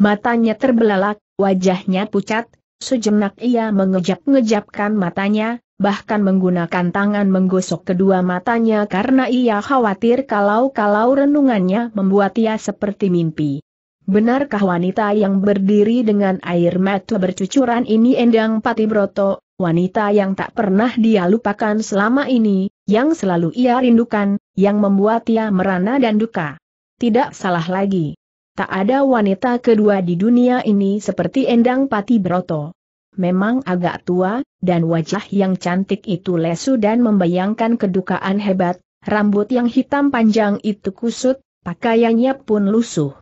Matanya terbelalak, wajahnya pucat, sejenak ia mengejap-ngejapkan matanya, bahkan menggunakan tangan menggosok kedua matanya karena ia khawatir kalau-kalau renungannya membuat ia seperti mimpi. Benarkah wanita yang berdiri dengan air mata bercucuran ini Endang Pati Broto, wanita yang tak pernah dia lupakan selama ini, yang selalu ia rindukan, yang membuat ia merana dan duka. Tidak salah lagi. Tak ada wanita kedua di dunia ini seperti Endang Pati Broto memang agak tua, dan wajah yang cantik itu lesu dan membayangkan kedukaan hebat, rambut yang hitam panjang itu kusut, pakaiannya pun lusuh.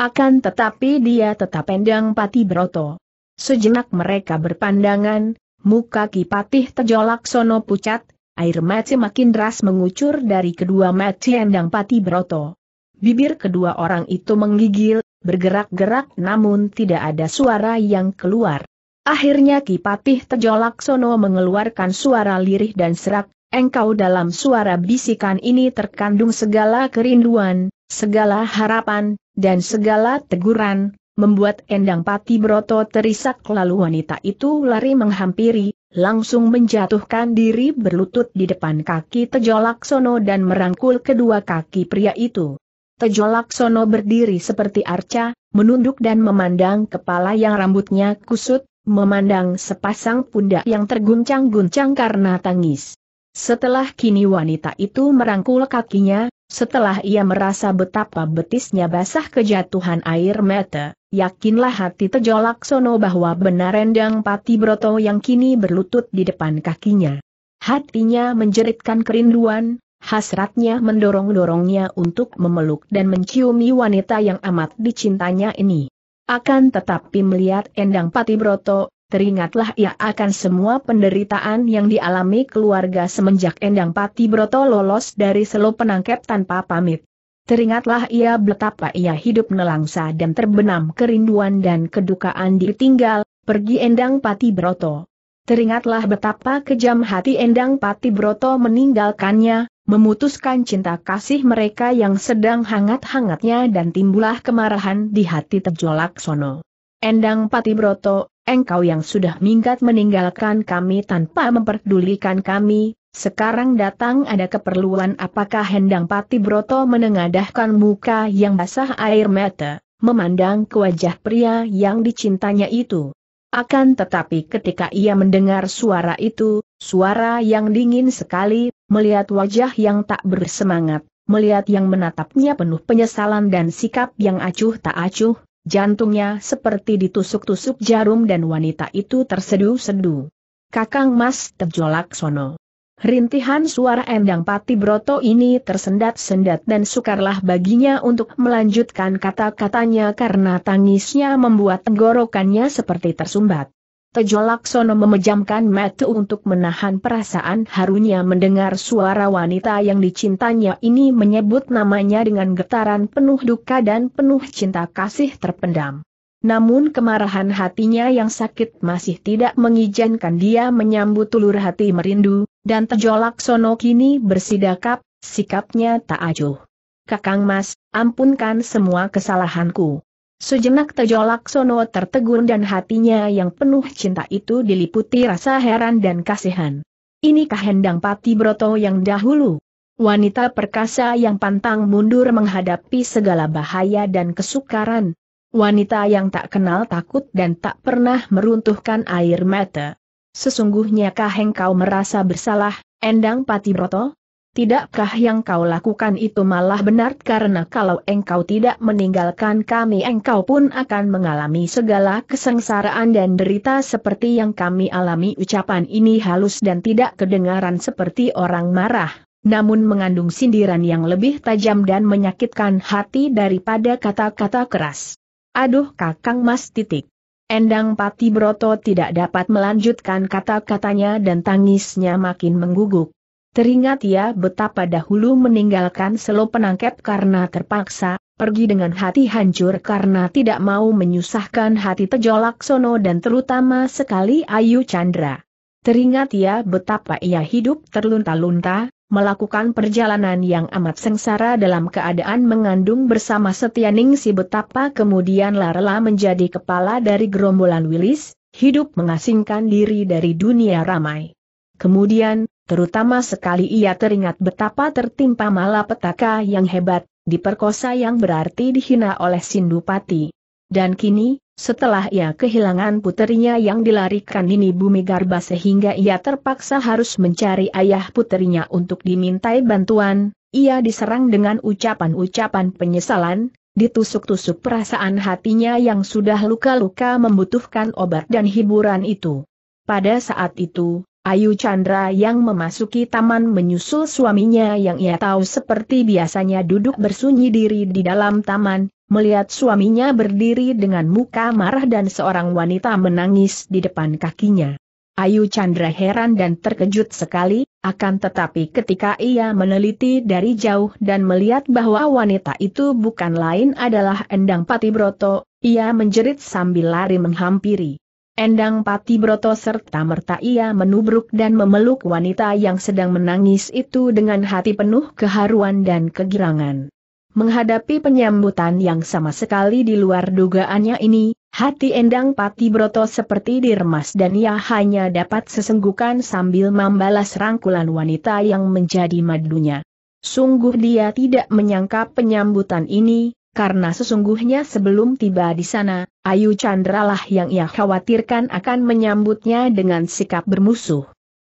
Akan tetapi dia tetap pendang pati broto. Sejenak mereka berpandangan, muka Kipatih terjolak Sono pucat, air mata makin deras mengucur dari kedua mata endang pati broto. Bibir kedua orang itu menggigil, bergerak-gerak namun tidak ada suara yang keluar. Akhirnya Kipatih Tejolaksono mengeluarkan suara lirih dan serak, engkau dalam suara bisikan ini terkandung segala kerinduan, segala harapan, dan segala teguran, membuat Endang Pati Broto terisak lalu wanita itu lari menghampiri, langsung menjatuhkan diri berlutut di depan kaki Tejolaksono dan merangkul kedua kaki pria itu. Tejolaksono berdiri seperti arca, menunduk dan memandang kepala yang rambutnya kusut, memandang sepasang pundak yang terguncang-guncang karena tangis. Setelah kini wanita itu merangkul kakinya, setelah ia merasa betapa betisnya basah kejatuhan air mata, yakinlah hati tejolak sono bahwa benar rendang pati broto yang kini berlutut di depan kakinya. Hatinya menjeritkan kerinduan, hasratnya mendorong-dorongnya untuk memeluk dan menciumi wanita yang amat dicintanya ini. Akan tetapi melihat Endang Broto, teringatlah ia akan semua penderitaan yang dialami keluarga semenjak Endang Broto lolos dari selo penangkep tanpa pamit. Teringatlah ia betapa ia hidup nelangsa dan terbenam kerinduan dan kedukaan ditinggal, pergi Endang Broto. Teringatlah betapa kejam hati Endang Broto meninggalkannya, memutuskan cinta kasih mereka yang sedang hangat-hangatnya dan timbullah kemarahan di hati terjolak sono. Endang Pati Broto, engkau yang sudah minggat meninggalkan kami tanpa memperdulikan kami, sekarang datang ada keperluan apakah Endang Broto menengadahkan muka yang basah air mata, memandang ke wajah pria yang dicintanya itu. Akan tetapi ketika ia mendengar suara itu, suara yang dingin sekali, melihat wajah yang tak bersemangat, melihat yang menatapnya penuh penyesalan dan sikap yang acuh tak acuh, jantungnya seperti ditusuk-tusuk jarum dan wanita itu terseduh-seduh. Kakang Mas terjolak sono. Rintihan suara Endang Pati Broto ini tersendat-sendat dan sukarlah baginya untuk melanjutkan kata-katanya karena tangisnya membuat tenggorokannya seperti tersumbat. Tejo Laksono memejamkan mata untuk menahan perasaan harunya mendengar suara wanita yang dicintanya ini menyebut namanya dengan getaran penuh duka dan penuh cinta kasih terpendam. Namun kemarahan hatinya yang sakit masih tidak mengizinkan dia menyambut tulur hati merindu, dan Tejo sono kini bersidakap, sikapnya tak acuh. Kakang Mas, ampunkan semua kesalahanku. Sejenak Tejo Laksono tertegun dan hatinya yang penuh cinta itu diliputi rasa heran dan kasihan. Ini Hendang Pati Broto yang dahulu? Wanita perkasa yang pantang mundur menghadapi segala bahaya dan kesukaran. Wanita yang tak kenal takut dan tak pernah meruntuhkan air mata. Sesungguhnya kah engkau merasa bersalah, Endang Pati Broto? Tidakkah yang kau lakukan itu malah benar karena kalau engkau tidak meninggalkan kami engkau pun akan mengalami segala kesengsaraan dan derita seperti yang kami alami ucapan ini halus dan tidak kedengaran seperti orang marah, namun mengandung sindiran yang lebih tajam dan menyakitkan hati daripada kata-kata keras. Aduh kakang mas titik. Endang Pati Broto tidak dapat melanjutkan kata-katanya dan tangisnya makin mengguguk. Teringat ia ya betapa dahulu meninggalkan selo penangkep karena terpaksa, pergi dengan hati hancur karena tidak mau menyusahkan hati tejolak sono dan terutama sekali Ayu Chandra. Teringat ia ya betapa ia hidup terlunta-lunta, melakukan perjalanan yang amat sengsara dalam keadaan mengandung bersama Setianing si betapa kemudian Larela menjadi kepala dari gerombolan Wilis, hidup mengasingkan diri dari dunia ramai. Kemudian, Terutama sekali ia teringat betapa tertimpa malapetaka yang hebat, diperkosa yang berarti dihina oleh Sindupati. Dan kini, setelah ia kehilangan puterinya yang dilarikan ini Bumi Garba sehingga ia terpaksa harus mencari ayah puterinya untuk dimintai bantuan, ia diserang dengan ucapan-ucapan penyesalan, ditusuk-tusuk perasaan hatinya yang sudah luka-luka membutuhkan obat dan hiburan itu. Pada saat itu, Ayu Chandra yang memasuki taman menyusul suaminya yang ia tahu seperti biasanya duduk bersunyi diri di dalam taman, melihat suaminya berdiri dengan muka marah dan seorang wanita menangis di depan kakinya. Ayu Chandra heran dan terkejut sekali, akan tetapi ketika ia meneliti dari jauh dan melihat bahwa wanita itu bukan lain adalah Endang Patibroto, ia menjerit sambil lari menghampiri. Endang Pati Broto serta merta ia menubruk dan memeluk wanita yang sedang menangis itu dengan hati penuh keharuan dan kegirangan. Menghadapi penyambutan yang sama sekali di luar dugaannya ini, hati Endang Pati Broto seperti diremas dan ia hanya dapat sesenggukan sambil membalas rangkulan wanita yang menjadi madunya. Sungguh dia tidak menyangka penyambutan ini, karena sesungguhnya sebelum tiba di sana, Ayu Chandra lah yang ia khawatirkan akan menyambutnya dengan sikap bermusuh.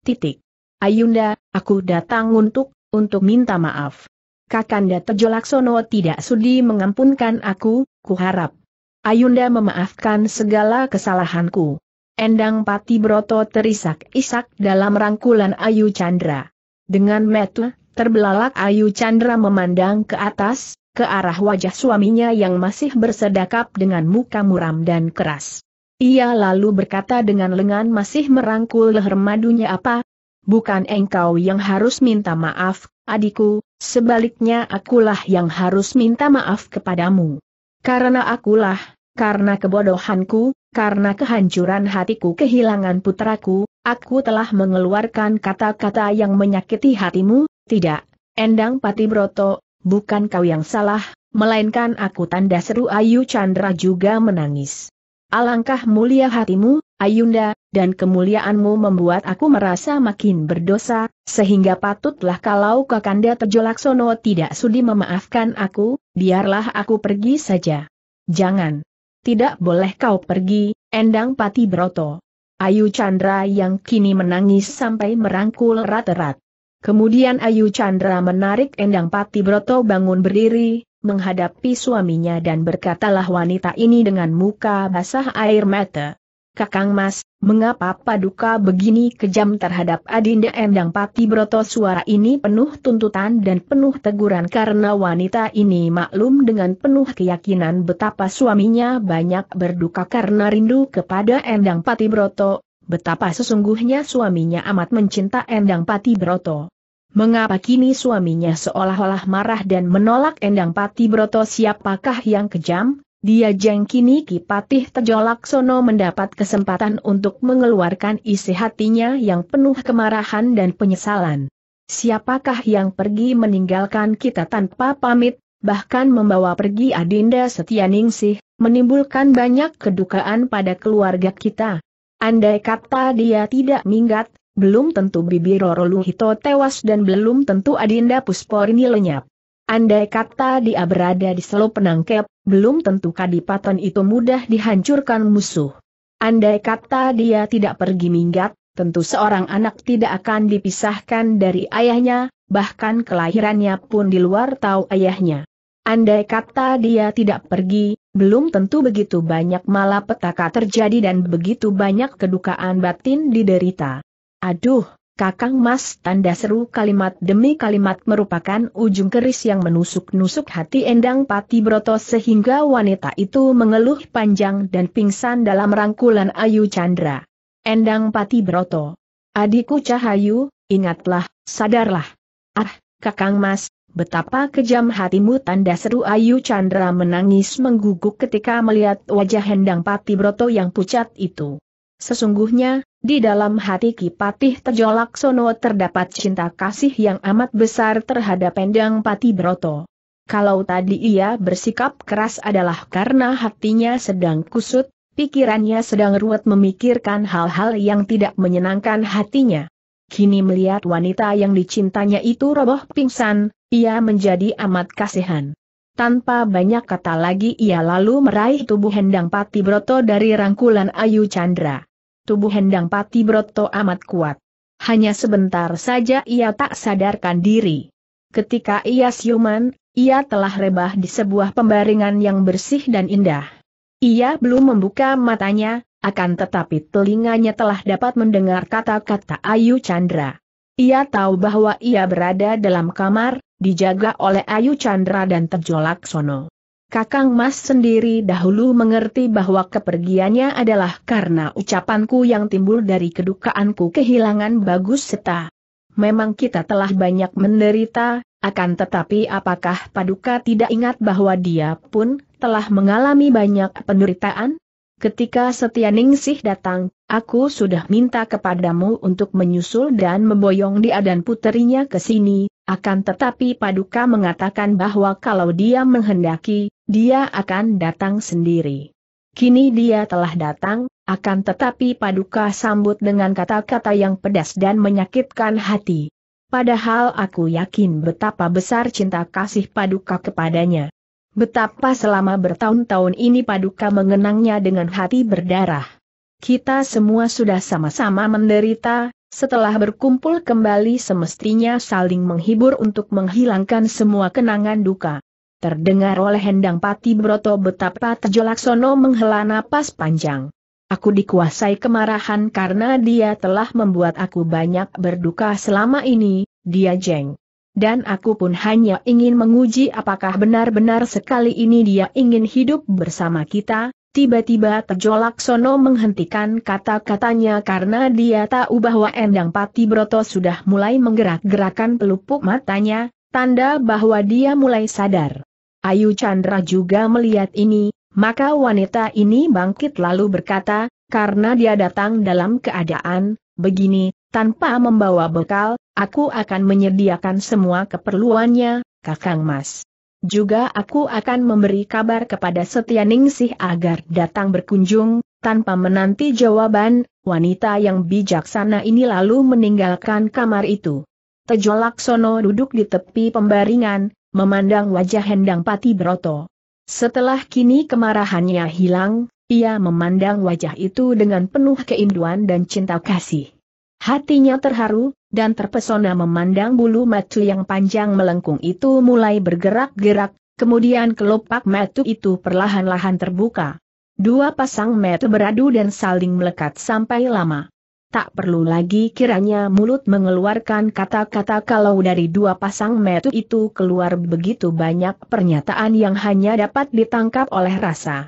Titik. Ayunda, aku datang untuk, untuk minta maaf. Kakanda Tejolaksono tidak sudi mengampunkan aku, kuharap. Ayunda memaafkan segala kesalahanku. Endang Pati Broto terisak-isak dalam rangkulan Ayu Chandra. Dengan metu, terbelalak Ayu Chandra memandang ke atas, ke arah wajah suaminya yang masih bersedakap dengan muka muram dan keras. Ia lalu berkata dengan lengan masih merangkul leher madunya apa? Bukan engkau yang harus minta maaf, adikku, sebaliknya akulah yang harus minta maaf kepadamu. Karena akulah, karena kebodohanku, karena kehancuran hatiku kehilangan putraku, aku telah mengeluarkan kata-kata yang menyakiti hatimu, tidak, Endang broto, bukan kau yang salah, melainkan aku tanda seru Ayu Chandra juga menangis. Alangkah mulia hatimu, Ayunda, dan kemuliaanmu membuat aku merasa makin berdosa, sehingga patutlah kalau Kakanda Terjolaksono tidak sudi memaafkan aku, biarlah aku pergi saja. Jangan. Tidak boleh kau pergi, Endang Pati Broto. Ayu Chandra yang kini menangis sampai merangkul rat-rat. Kemudian Ayu Chandra menarik Endang Pati Broto bangun berdiri, menghadapi suaminya dan berkatalah wanita ini dengan muka basah air mata. Kakang Mas, mengapa paduka begini kejam terhadap Adinda Endang Pati Broto suara ini penuh tuntutan dan penuh teguran karena wanita ini maklum dengan penuh keyakinan betapa suaminya banyak berduka karena rindu kepada Endang Pati Broto, betapa sesungguhnya suaminya amat mencinta Endang Pati Broto. Mengapa kini suaminya seolah-olah marah dan menolak Endang Pati Broto siapakah yang kejam? Dia jengkini Kipatih Tejo sono mendapat kesempatan untuk mengeluarkan isi hatinya yang penuh kemarahan dan penyesalan. Siapakah yang pergi meninggalkan kita tanpa pamit, bahkan membawa pergi Adinda Setianingsih, menimbulkan banyak kedukaan pada keluarga kita? Andai kata dia tidak minggat, belum tentu bibir Roro Luhito tewas dan belum tentu Adinda Pusporini lenyap. Andai kata dia berada di selop penangkep, belum tentu kadipaten itu mudah dihancurkan musuh. Andai kata dia tidak pergi minggat, tentu seorang anak tidak akan dipisahkan dari ayahnya, bahkan kelahirannya pun di luar tahu ayahnya. Andai kata dia tidak pergi, belum tentu begitu banyak malapetaka terjadi dan begitu banyak kedukaan batin diderita. Aduh, Kakang Mas tanda seru kalimat demi kalimat merupakan ujung keris yang menusuk-nusuk hati Endang Pati Broto sehingga wanita itu mengeluh panjang dan pingsan dalam rangkulan Ayu Chandra. Endang Pati Broto. Adikku Cahayu, ingatlah, sadarlah. Ah, Kakang Mas, Betapa kejam hatimu tanda seru Ayu Chandra menangis mengguguk ketika melihat wajah Hendang Pati Broto yang pucat itu. Sesungguhnya, di dalam hati Kipatih Terjolak Sono terdapat cinta kasih yang amat besar terhadap Hendang Pati Broto. Kalau tadi ia bersikap keras adalah karena hatinya sedang kusut, pikirannya sedang ruwet memikirkan hal-hal yang tidak menyenangkan hatinya. Kini melihat wanita yang dicintanya itu roboh pingsan, ia menjadi amat kasihan. Tanpa banyak kata lagi ia lalu meraih tubuh Hendang Pati Broto dari rangkulan Ayu Chandra. Tubuh Hendang Pati Broto amat kuat. Hanya sebentar saja ia tak sadarkan diri. Ketika ia siuman, ia telah rebah di sebuah pembaringan yang bersih dan indah. Ia belum membuka matanya, akan tetapi telinganya telah dapat mendengar kata-kata Ayu Chandra. Ia tahu bahwa ia berada dalam kamar, dijaga oleh Ayu Chandra dan Tejo Laksono. Kakang Mas sendiri dahulu mengerti bahwa kepergiannya adalah karena ucapanku yang timbul dari kedukaanku kehilangan Bagus Seta. Memang kita telah banyak menderita, akan tetapi apakah Paduka tidak ingat bahwa dia pun telah mengalami banyak penderitaan? Ketika Setia Ningsih datang, aku sudah minta kepadamu untuk menyusul dan memboyong dia dan puterinya ke sini, akan tetapi Paduka mengatakan bahwa kalau dia menghendaki, dia akan datang sendiri. Kini dia telah datang, akan tetapi Paduka sambut dengan kata-kata yang pedas dan menyakitkan hati. Padahal aku yakin betapa besar cinta kasih Paduka kepadanya. Betapa selama bertahun-tahun ini Paduka mengenangnya dengan hati berdarah. Kita semua sudah sama-sama menderita, setelah berkumpul kembali semestinya saling menghibur untuk menghilangkan semua kenangan duka. Terdengar oleh Hendang Pati Broto betapa Terjolaksono menghela napas panjang. Aku dikuasai kemarahan karena dia telah membuat aku banyak berduka selama ini, dia jeng dan aku pun hanya ingin menguji apakah benar-benar sekali ini dia ingin hidup bersama kita, tiba-tiba terjolak Sono menghentikan kata-katanya karena dia tahu bahwa Endang Pati Broto sudah mulai menggerak-gerakan pelupuk matanya, tanda bahwa dia mulai sadar. Ayu Chandra juga melihat ini, maka wanita ini bangkit lalu berkata, karena dia datang dalam keadaan, begini, tanpa membawa bekal, Aku akan menyediakan semua keperluannya, Kakang Mas. Juga aku akan memberi kabar kepada Setia Ningsih agar datang berkunjung, tanpa menanti jawaban, wanita yang bijaksana ini lalu meninggalkan kamar itu. Tejo Laksono duduk di tepi pembaringan, memandang wajah Hendang Pati Broto. Setelah kini kemarahannya hilang, ia memandang wajah itu dengan penuh keinduan dan cinta kasih. Hatinya terharu, dan terpesona memandang bulu matu yang panjang melengkung itu mulai bergerak-gerak, kemudian kelopak matu itu perlahan-lahan terbuka. Dua pasang matu beradu dan saling melekat sampai lama. Tak perlu lagi kiranya mulut mengeluarkan kata-kata kalau dari dua pasang metu itu keluar begitu banyak pernyataan yang hanya dapat ditangkap oleh rasa.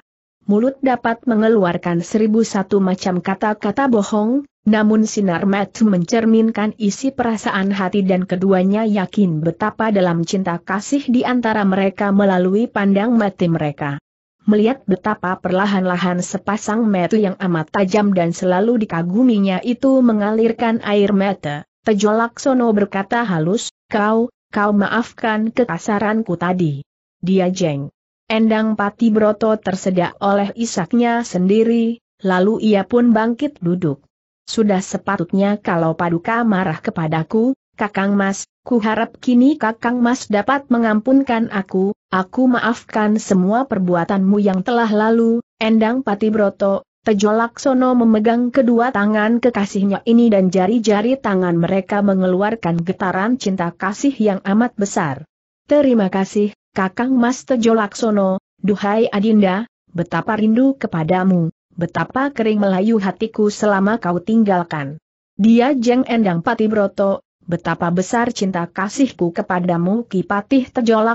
Mulut dapat mengeluarkan seribu satu macam kata-kata bohong, namun sinar mata mencerminkan isi perasaan hati dan keduanya yakin betapa dalam cinta kasih di antara mereka melalui pandang mati mereka. Melihat betapa perlahan-lahan sepasang mata yang amat tajam dan selalu dikaguminya itu mengalirkan air mata, Tejo Laksono berkata halus, kau, kau maafkan kekasaranku tadi. Dia jeng. Endang Pati Broto tersedak oleh isaknya sendiri, lalu ia pun bangkit duduk. Sudah sepatutnya kalau Paduka marah kepadaku, Kakang Mas, Kuharap kini Kakang Mas dapat mengampunkan aku, aku maafkan semua perbuatanmu yang telah lalu, Endang Patibroto, Tejo Laksono memegang kedua tangan kekasihnya ini dan jari-jari tangan mereka mengeluarkan getaran cinta kasih yang amat besar. Terima kasih, Kakang Mas Tejo Laksono, duhai Adinda, betapa rindu kepadamu betapa kering melayu hatiku selama kau tinggalkan. Dia Jeng Endang Broto, betapa besar cinta kasihku kepadamu Kipatih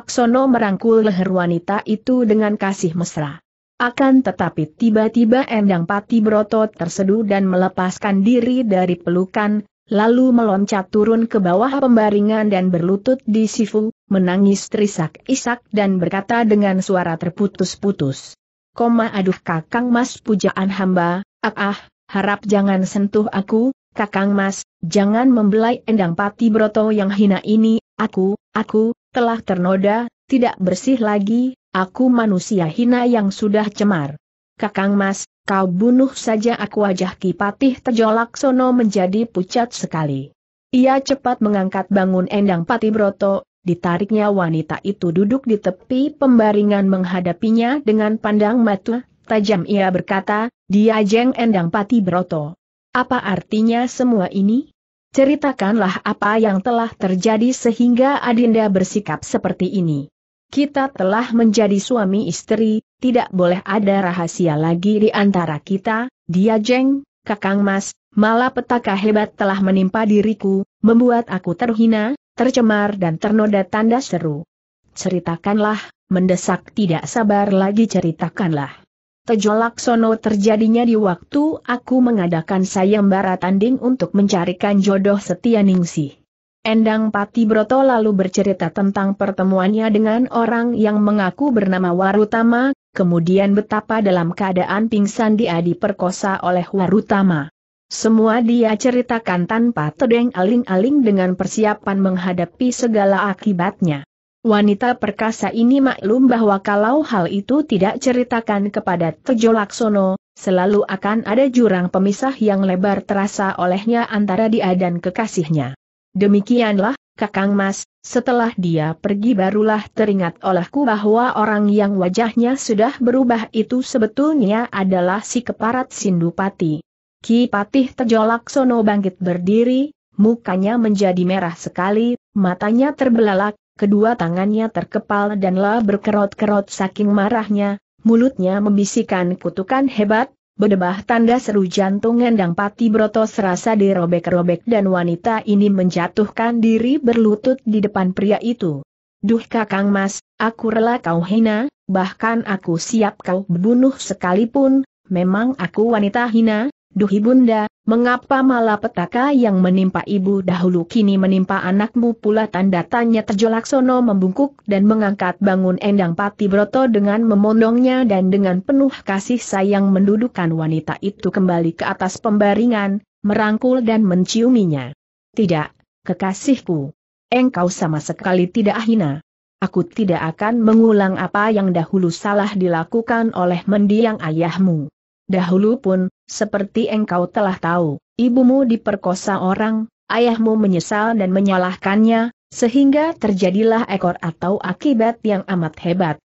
Sono merangkul leher wanita itu dengan kasih mesra. Akan tetapi tiba-tiba Endang Broto terseduh dan melepaskan diri dari pelukan, lalu meloncat turun ke bawah pembaringan dan berlutut di Sifu, menangis terisak-isak dan berkata dengan suara terputus-putus koma aduh kakang mas pujaan hamba, ah ah, harap jangan sentuh aku, kakang mas, jangan membelai endang pati broto yang hina ini, aku, aku, telah ternoda, tidak bersih lagi, aku manusia hina yang sudah cemar. Kakang Mas, kau bunuh saja aku wajah Patih Tejolak Sono menjadi pucat sekali. Ia cepat mengangkat bangun Endang broto, Ditariknya wanita itu duduk di tepi pembaringan menghadapinya dengan pandang mata, tajam ia berkata, dia jeng endang pati broto. Apa artinya semua ini? Ceritakanlah apa yang telah terjadi sehingga Adinda bersikap seperti ini. Kita telah menjadi suami istri, tidak boleh ada rahasia lagi di antara kita, dia jeng, kakang mas, malah petaka hebat telah menimpa diriku, membuat aku terhina, tercemar dan ternoda tanda seru. Ceritakanlah, mendesak tidak sabar lagi ceritakanlah. Tejolaksono terjadinya di waktu aku mengadakan sayembara tanding untuk mencarikan jodoh setia Ningsih. Endang Pati Broto lalu bercerita tentang pertemuannya dengan orang yang mengaku bernama Warutama, kemudian betapa dalam keadaan pingsan dia diperkosa oleh Warutama. Semua dia ceritakan tanpa tedeng aling-aling dengan persiapan menghadapi segala akibatnya. Wanita perkasa ini maklum bahwa kalau hal itu tidak ceritakan kepada Tejo Laksono, selalu akan ada jurang pemisah yang lebar terasa olehnya antara dia dan kekasihnya. Demikianlah, Kakang Mas, setelah dia pergi barulah teringat olehku bahwa orang yang wajahnya sudah berubah itu sebetulnya adalah si keparat Sindupati Ki Patih Tejo Laksono bangkit berdiri, mukanya menjadi merah sekali, matanya terbelalak, kedua tangannya terkepal dan la berkerot-kerot saking marahnya, mulutnya membisikkan kutukan hebat, Bedebah tanda seru jantung endang pati broto serasa dirobek-robek dan wanita ini menjatuhkan diri berlutut di depan pria itu. Duh kakang mas, aku rela kau hina, bahkan aku siap kau bunuh sekalipun, memang aku wanita hina, Duhi bunda, mengapa petaka yang menimpa ibu dahulu kini menimpa anakmu pula tanda tanya terjolaksono membungkuk dan mengangkat bangun endang pati broto dengan memondongnya dan dengan penuh kasih sayang mendudukan wanita itu kembali ke atas pembaringan, merangkul dan menciuminya. Tidak, kekasihku. Engkau sama sekali tidak hina. Aku tidak akan mengulang apa yang dahulu salah dilakukan oleh mendiang ayahmu. Dahulu pun, seperti engkau telah tahu, ibumu diperkosa orang, ayahmu menyesal dan menyalahkannya, sehingga terjadilah ekor atau akibat yang amat hebat.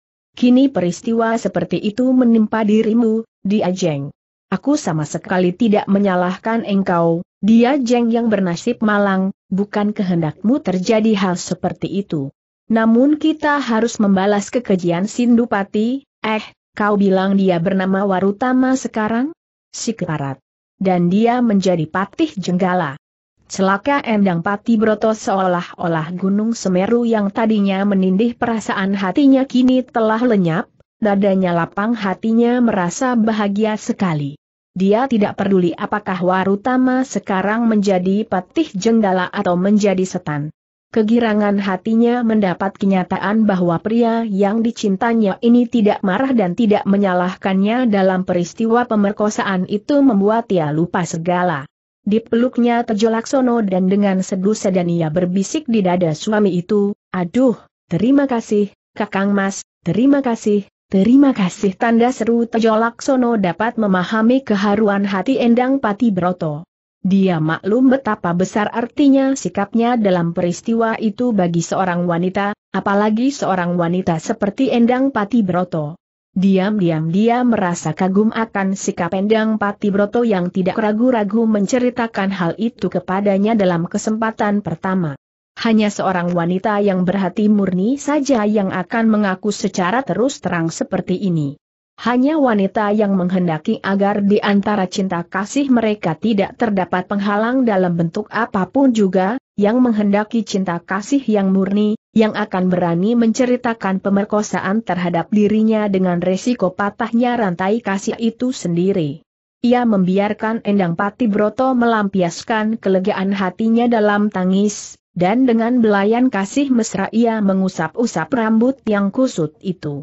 Kini peristiwa seperti itu menimpa dirimu, dia jeng. Aku sama sekali tidak menyalahkan engkau, dia jeng yang bernasib malang, bukan kehendakmu terjadi hal seperti itu. Namun kita harus membalas kekejian Sindupati, eh, kau bilang dia bernama Warutama sekarang? Si keparat. Dan dia menjadi patih jenggala. Celaka Endang Pati Broto seolah-olah Gunung Semeru yang tadinya menindih perasaan hatinya kini telah lenyap, dadanya lapang hatinya merasa bahagia sekali. Dia tidak peduli apakah Warutama sekarang menjadi patih jenggala atau menjadi setan. Kegirangan hatinya mendapat kenyataan bahwa pria yang dicintanya ini tidak marah dan tidak menyalahkannya dalam peristiwa pemerkosaan itu membuat ia lupa segala. Dipeluknya terjolak sono dan dengan seduh sedan ia berbisik di dada suami itu, Aduh, terima kasih, Kakang Mas, terima kasih, terima kasih. Tanda seru Tejolaksono dapat memahami keharuan hati Endang Pati Broto. Dia maklum betapa besar artinya sikapnya dalam peristiwa itu bagi seorang wanita, apalagi seorang wanita seperti Endang Pati Broto. Diam-diam dia merasa kagum akan sikap Endang Pati Broto yang tidak ragu-ragu menceritakan hal itu kepadanya dalam kesempatan pertama. Hanya seorang wanita yang berhati murni saja yang akan mengaku secara terus terang seperti ini hanya wanita yang menghendaki agar di antara cinta kasih mereka tidak terdapat penghalang dalam bentuk apapun juga, yang menghendaki cinta kasih yang murni, yang akan berani menceritakan pemerkosaan terhadap dirinya dengan resiko patahnya rantai kasih itu sendiri. Ia membiarkan Endang Pati Broto melampiaskan kelegaan hatinya dalam tangis, dan dengan belayan kasih mesra ia mengusap-usap rambut yang kusut itu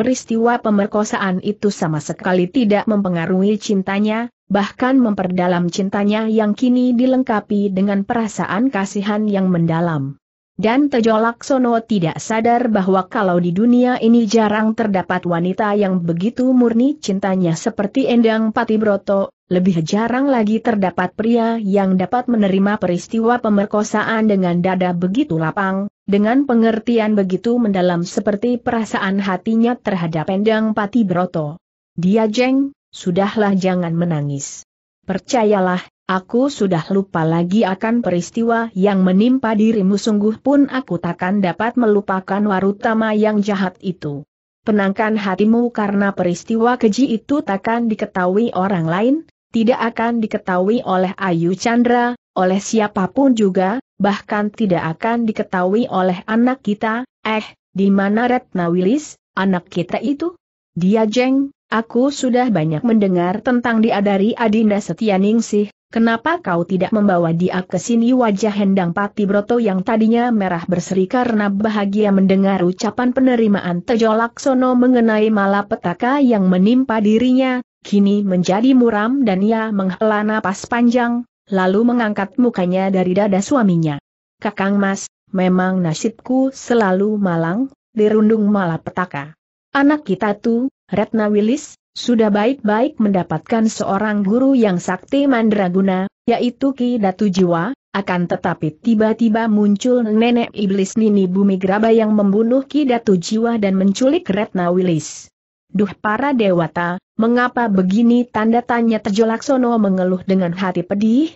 peristiwa pemerkosaan itu sama sekali tidak mempengaruhi cintanya, bahkan memperdalam cintanya yang kini dilengkapi dengan perasaan kasihan yang mendalam. Dan Tejo Laksono tidak sadar bahwa kalau di dunia ini jarang terdapat wanita yang begitu murni cintanya seperti Endang Patibroto, lebih jarang lagi terdapat pria yang dapat menerima peristiwa pemerkosaan dengan dada begitu lapang, dengan pengertian begitu mendalam seperti perasaan hatinya terhadap Endang Pati Broto. Dia jeng, sudahlah jangan menangis. Percayalah, aku sudah lupa lagi akan peristiwa yang menimpa dirimu sungguh pun aku takkan dapat melupakan Warutama yang jahat itu. Penangkan hatimu karena peristiwa keji itu takkan diketahui orang lain, tidak akan diketahui oleh Ayu Chandra, oleh siapapun juga, bahkan tidak akan diketahui oleh anak kita, eh, di mana Retna Wilis, anak kita itu? Dia jeng, aku sudah banyak mendengar tentang dia dari Adinda Setianingsih, kenapa kau tidak membawa dia ke sini wajah Hendang Pati Broto yang tadinya merah berseri karena bahagia mendengar ucapan penerimaan Tejo Laksono mengenai malapetaka yang menimpa dirinya, kini menjadi muram dan ia menghela napas panjang, lalu mengangkat mukanya dari dada suaminya. Kakang Mas, memang nasibku selalu malang, dirundung malapetaka. Anak kita tuh, Retna Wilis, sudah baik-baik mendapatkan seorang guru yang sakti mandraguna, yaitu Ki Datu Jiwa, akan tetapi tiba-tiba muncul nenek iblis Nini Bumi Graba yang membunuh Ki Datu Jiwa dan menculik Retna Wilis. Duh para dewata, mengapa begini tanda tanya terjolak sono mengeluh dengan hati pedih,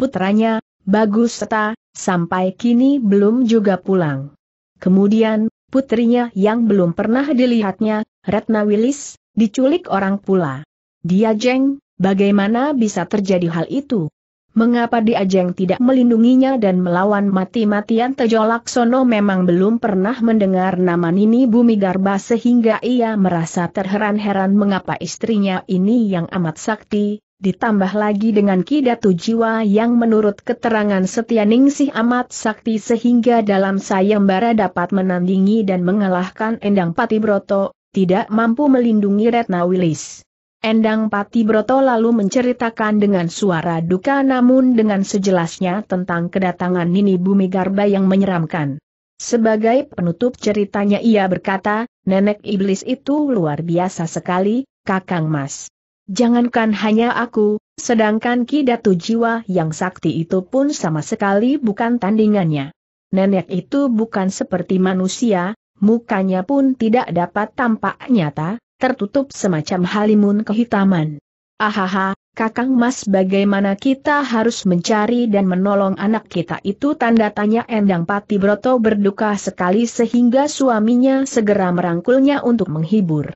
putranya, Bagus Seta, sampai kini belum juga pulang. Kemudian, putrinya yang belum pernah dilihatnya, Ratna Wilis, diculik orang pula. Dia jeng, bagaimana bisa terjadi hal itu? Mengapa dia jeng tidak melindunginya dan melawan mati-matian Tejo Laksono memang belum pernah mendengar nama Nini Bumi Garba sehingga ia merasa terheran-heran mengapa istrinya ini yang amat sakti, ditambah lagi dengan kidatu jiwa yang menurut keterangan Setia Ningsih amat sakti sehingga dalam sayembara dapat menandingi dan mengalahkan Endang Patibroto, tidak mampu melindungi Retna Wilis. Endang Patibroto lalu menceritakan dengan suara duka namun dengan sejelasnya tentang kedatangan Nini Bumi Garba yang menyeramkan. Sebagai penutup ceritanya ia berkata, nenek iblis itu luar biasa sekali, Kakang Mas. Jangankan hanya aku, sedangkan kidatu jiwa yang sakti itu pun sama sekali bukan tandingannya. Nenek itu bukan seperti manusia, mukanya pun tidak dapat tampak nyata, tertutup semacam halimun kehitaman. Ahaha, Kakang Mas bagaimana kita harus mencari dan menolong anak kita itu tanda tanya Endang Pati Broto berduka sekali sehingga suaminya segera merangkulnya untuk menghibur.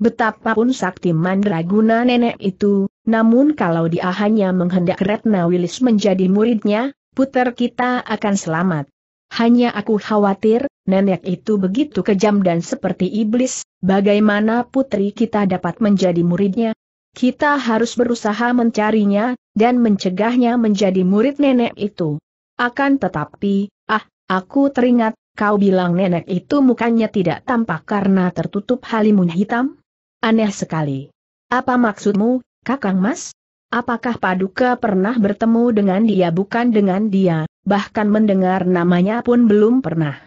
Betapapun sakti mandraguna nenek itu, namun kalau dia hanya menghendak Retna Wilis menjadi muridnya, puter kita akan selamat. Hanya aku khawatir, nenek itu begitu kejam dan seperti iblis, bagaimana putri kita dapat menjadi muridnya? Kita harus berusaha mencarinya, dan mencegahnya menjadi murid nenek itu. Akan tetapi, ah, aku teringat, kau bilang nenek itu mukanya tidak tampak karena tertutup halimun hitam? Aneh sekali. Apa maksudmu, Kakang Mas? Apakah Paduka pernah bertemu dengan dia bukan dengan dia, bahkan mendengar namanya pun belum pernah.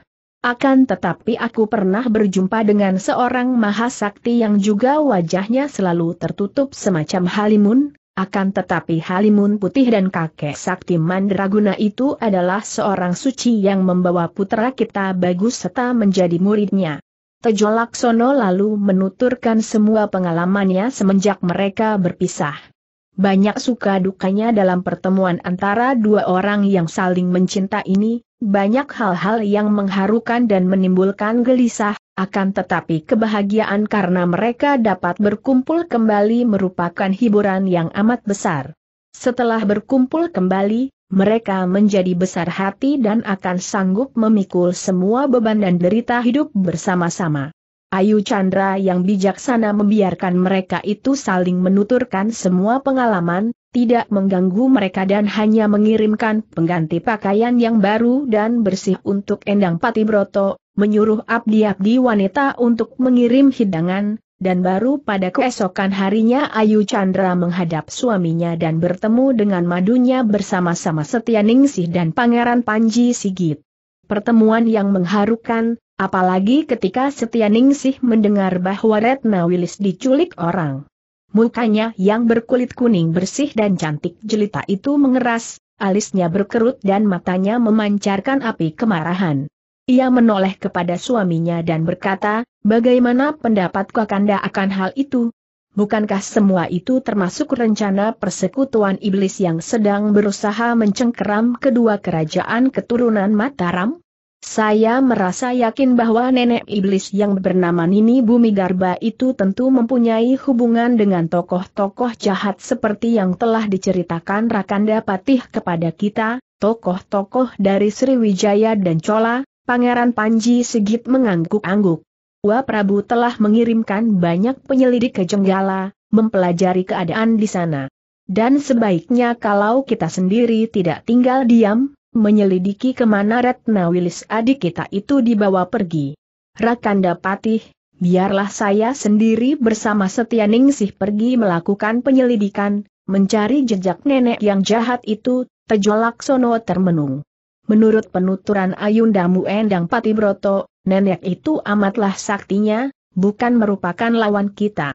Akan tetapi aku pernah berjumpa dengan seorang mahasakti yang juga wajahnya selalu tertutup semacam halimun, akan tetapi halimun putih dan kakek sakti mandraguna itu adalah seorang suci yang membawa putra kita bagus serta menjadi muridnya. Tejo Laksono lalu menuturkan semua pengalamannya semenjak mereka berpisah. Banyak suka dukanya dalam pertemuan antara dua orang yang saling mencinta ini, banyak hal-hal yang mengharukan dan menimbulkan gelisah, akan tetapi kebahagiaan karena mereka dapat berkumpul kembali merupakan hiburan yang amat besar. Setelah berkumpul kembali, mereka menjadi besar hati dan akan sanggup memikul semua beban dan derita hidup bersama-sama. Ayu Chandra yang bijaksana membiarkan mereka itu saling menuturkan semua pengalaman, tidak mengganggu mereka dan hanya mengirimkan pengganti pakaian yang baru dan bersih untuk Endang Patibroto, menyuruh abdi-abdi wanita untuk mengirim hidangan, dan baru pada keesokan harinya Ayu Chandra menghadap suaminya dan bertemu dengan madunya bersama-sama Setia Ningsih dan Pangeran Panji Sigit. Pertemuan yang mengharukan, apalagi ketika Setia Ningsih mendengar bahwa Retna Wilis diculik orang. Mukanya yang berkulit kuning bersih dan cantik jelita itu mengeras, alisnya berkerut dan matanya memancarkan api kemarahan. Ia menoleh kepada suaminya dan berkata, Bagaimana pendapat Kakanda akan hal itu? Bukankah semua itu termasuk rencana persekutuan iblis yang sedang berusaha mencengkeram kedua kerajaan keturunan Mataram? Saya merasa yakin bahwa nenek iblis yang bernama Nini Bumi Garba itu tentu mempunyai hubungan dengan tokoh-tokoh jahat seperti yang telah diceritakan Rakanda Patih kepada kita, tokoh-tokoh dari Sriwijaya dan Cola, Pangeran Panji Sigit mengangguk-angguk. Wa Prabu telah mengirimkan banyak penyelidik ke Jenggala, mempelajari keadaan di sana. Dan sebaiknya kalau kita sendiri tidak tinggal diam, menyelidiki kemana Retna Wilis adik kita itu dibawa pergi. Rakanda Patih, biarlah saya sendiri bersama Setia Ningsih pergi melakukan penyelidikan, mencari jejak nenek yang jahat itu, Tejo Laksono termenung. Menurut penuturan Ayundamu Endang Patibroto, nenek itu amatlah saktinya, bukan merupakan lawan kita.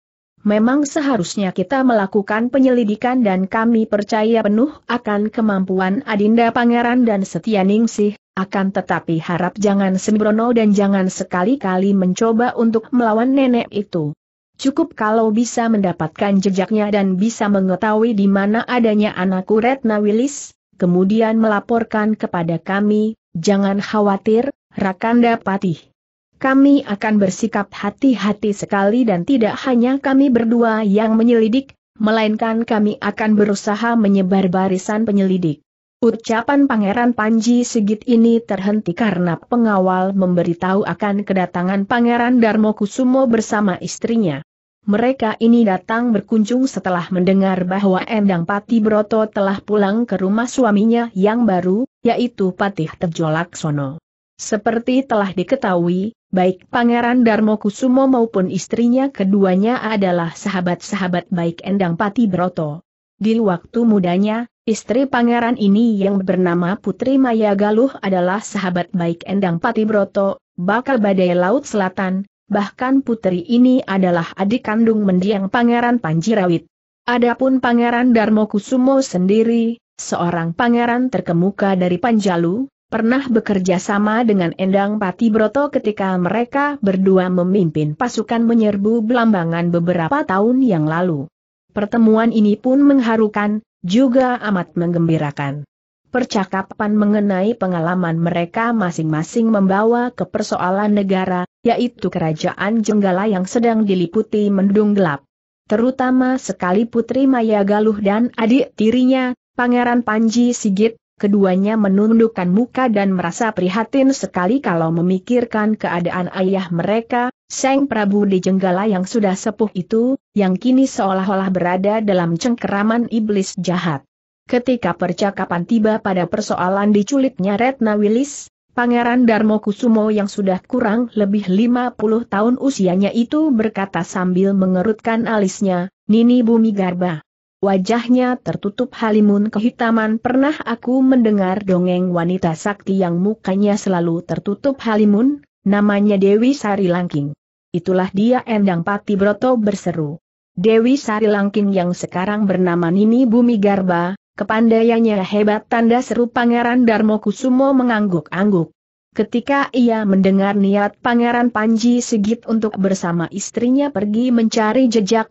Memang seharusnya kita melakukan penyelidikan dan kami percaya penuh akan kemampuan Adinda Pangeran dan Setia Ningsih, akan tetapi harap jangan sembrono dan jangan sekali-kali mencoba untuk melawan nenek itu. Cukup kalau bisa mendapatkan jejaknya dan bisa mengetahui di mana adanya anakku Retna Willis, kemudian melaporkan kepada kami, jangan khawatir, Rakanda Patih. Kami akan bersikap hati-hati sekali dan tidak hanya kami berdua yang menyelidik, melainkan kami akan berusaha menyebar barisan penyelidik. Ucapan Pangeran Panji Sigit ini terhenti karena pengawal memberitahu akan kedatangan Pangeran Darmo Kusumo bersama istrinya. Mereka ini datang berkunjung setelah mendengar bahwa Endang Pati Broto telah pulang ke rumah suaminya yang baru, yaitu Patih Tejolaksono. Seperti telah diketahui, baik Pangeran Darmo Kusumo maupun istrinya keduanya adalah sahabat-sahabat baik Endang Pati Broto. Di waktu mudanya, istri pangeran ini yang bernama Putri Maya Galuh adalah sahabat baik Endang Pati Broto, bakal badai Laut Selatan, bahkan putri ini adalah adik kandung mendiang Pangeran Panjirawit. Adapun Pangeran Darmo Kusumo sendiri, seorang pangeran terkemuka dari Panjalu, pernah bekerja sama dengan Endang Pati Broto ketika mereka berdua memimpin pasukan menyerbu Belambangan beberapa tahun yang lalu. Pertemuan ini pun mengharukan, juga amat menggembirakan. Percakapan mengenai pengalaman mereka masing-masing membawa ke persoalan negara, yaitu kerajaan Jenggala yang sedang diliputi mendung gelap. Terutama sekali Putri Maya Galuh dan adik tirinya, Pangeran Panji Sigit, keduanya menundukkan muka dan merasa prihatin sekali kalau memikirkan keadaan ayah mereka, Seng Prabu di Jenggala yang sudah sepuh itu, yang kini seolah-olah berada dalam cengkeraman iblis jahat. Ketika percakapan tiba pada persoalan diculiknya Retna Wilis, Pangeran Darmo Kusumo yang sudah kurang lebih 50 tahun usianya itu berkata sambil mengerutkan alisnya, Nini Bumi Garba. Wajahnya tertutup halimun kehitaman pernah aku mendengar dongeng wanita sakti yang mukanya selalu tertutup halimun, namanya Dewi Sari Langking. Itulah dia Endang Pati Broto berseru. Dewi Sari Langking yang sekarang bernama Nini Bumi Garba, kepandaiannya hebat tanda seru Pangeran Darmo Kusumo mengangguk-angguk. Ketika ia mendengar niat Pangeran Panji Sigit untuk bersama istrinya pergi mencari jejak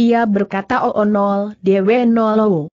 ia berkata oh, oh nol dewe oh.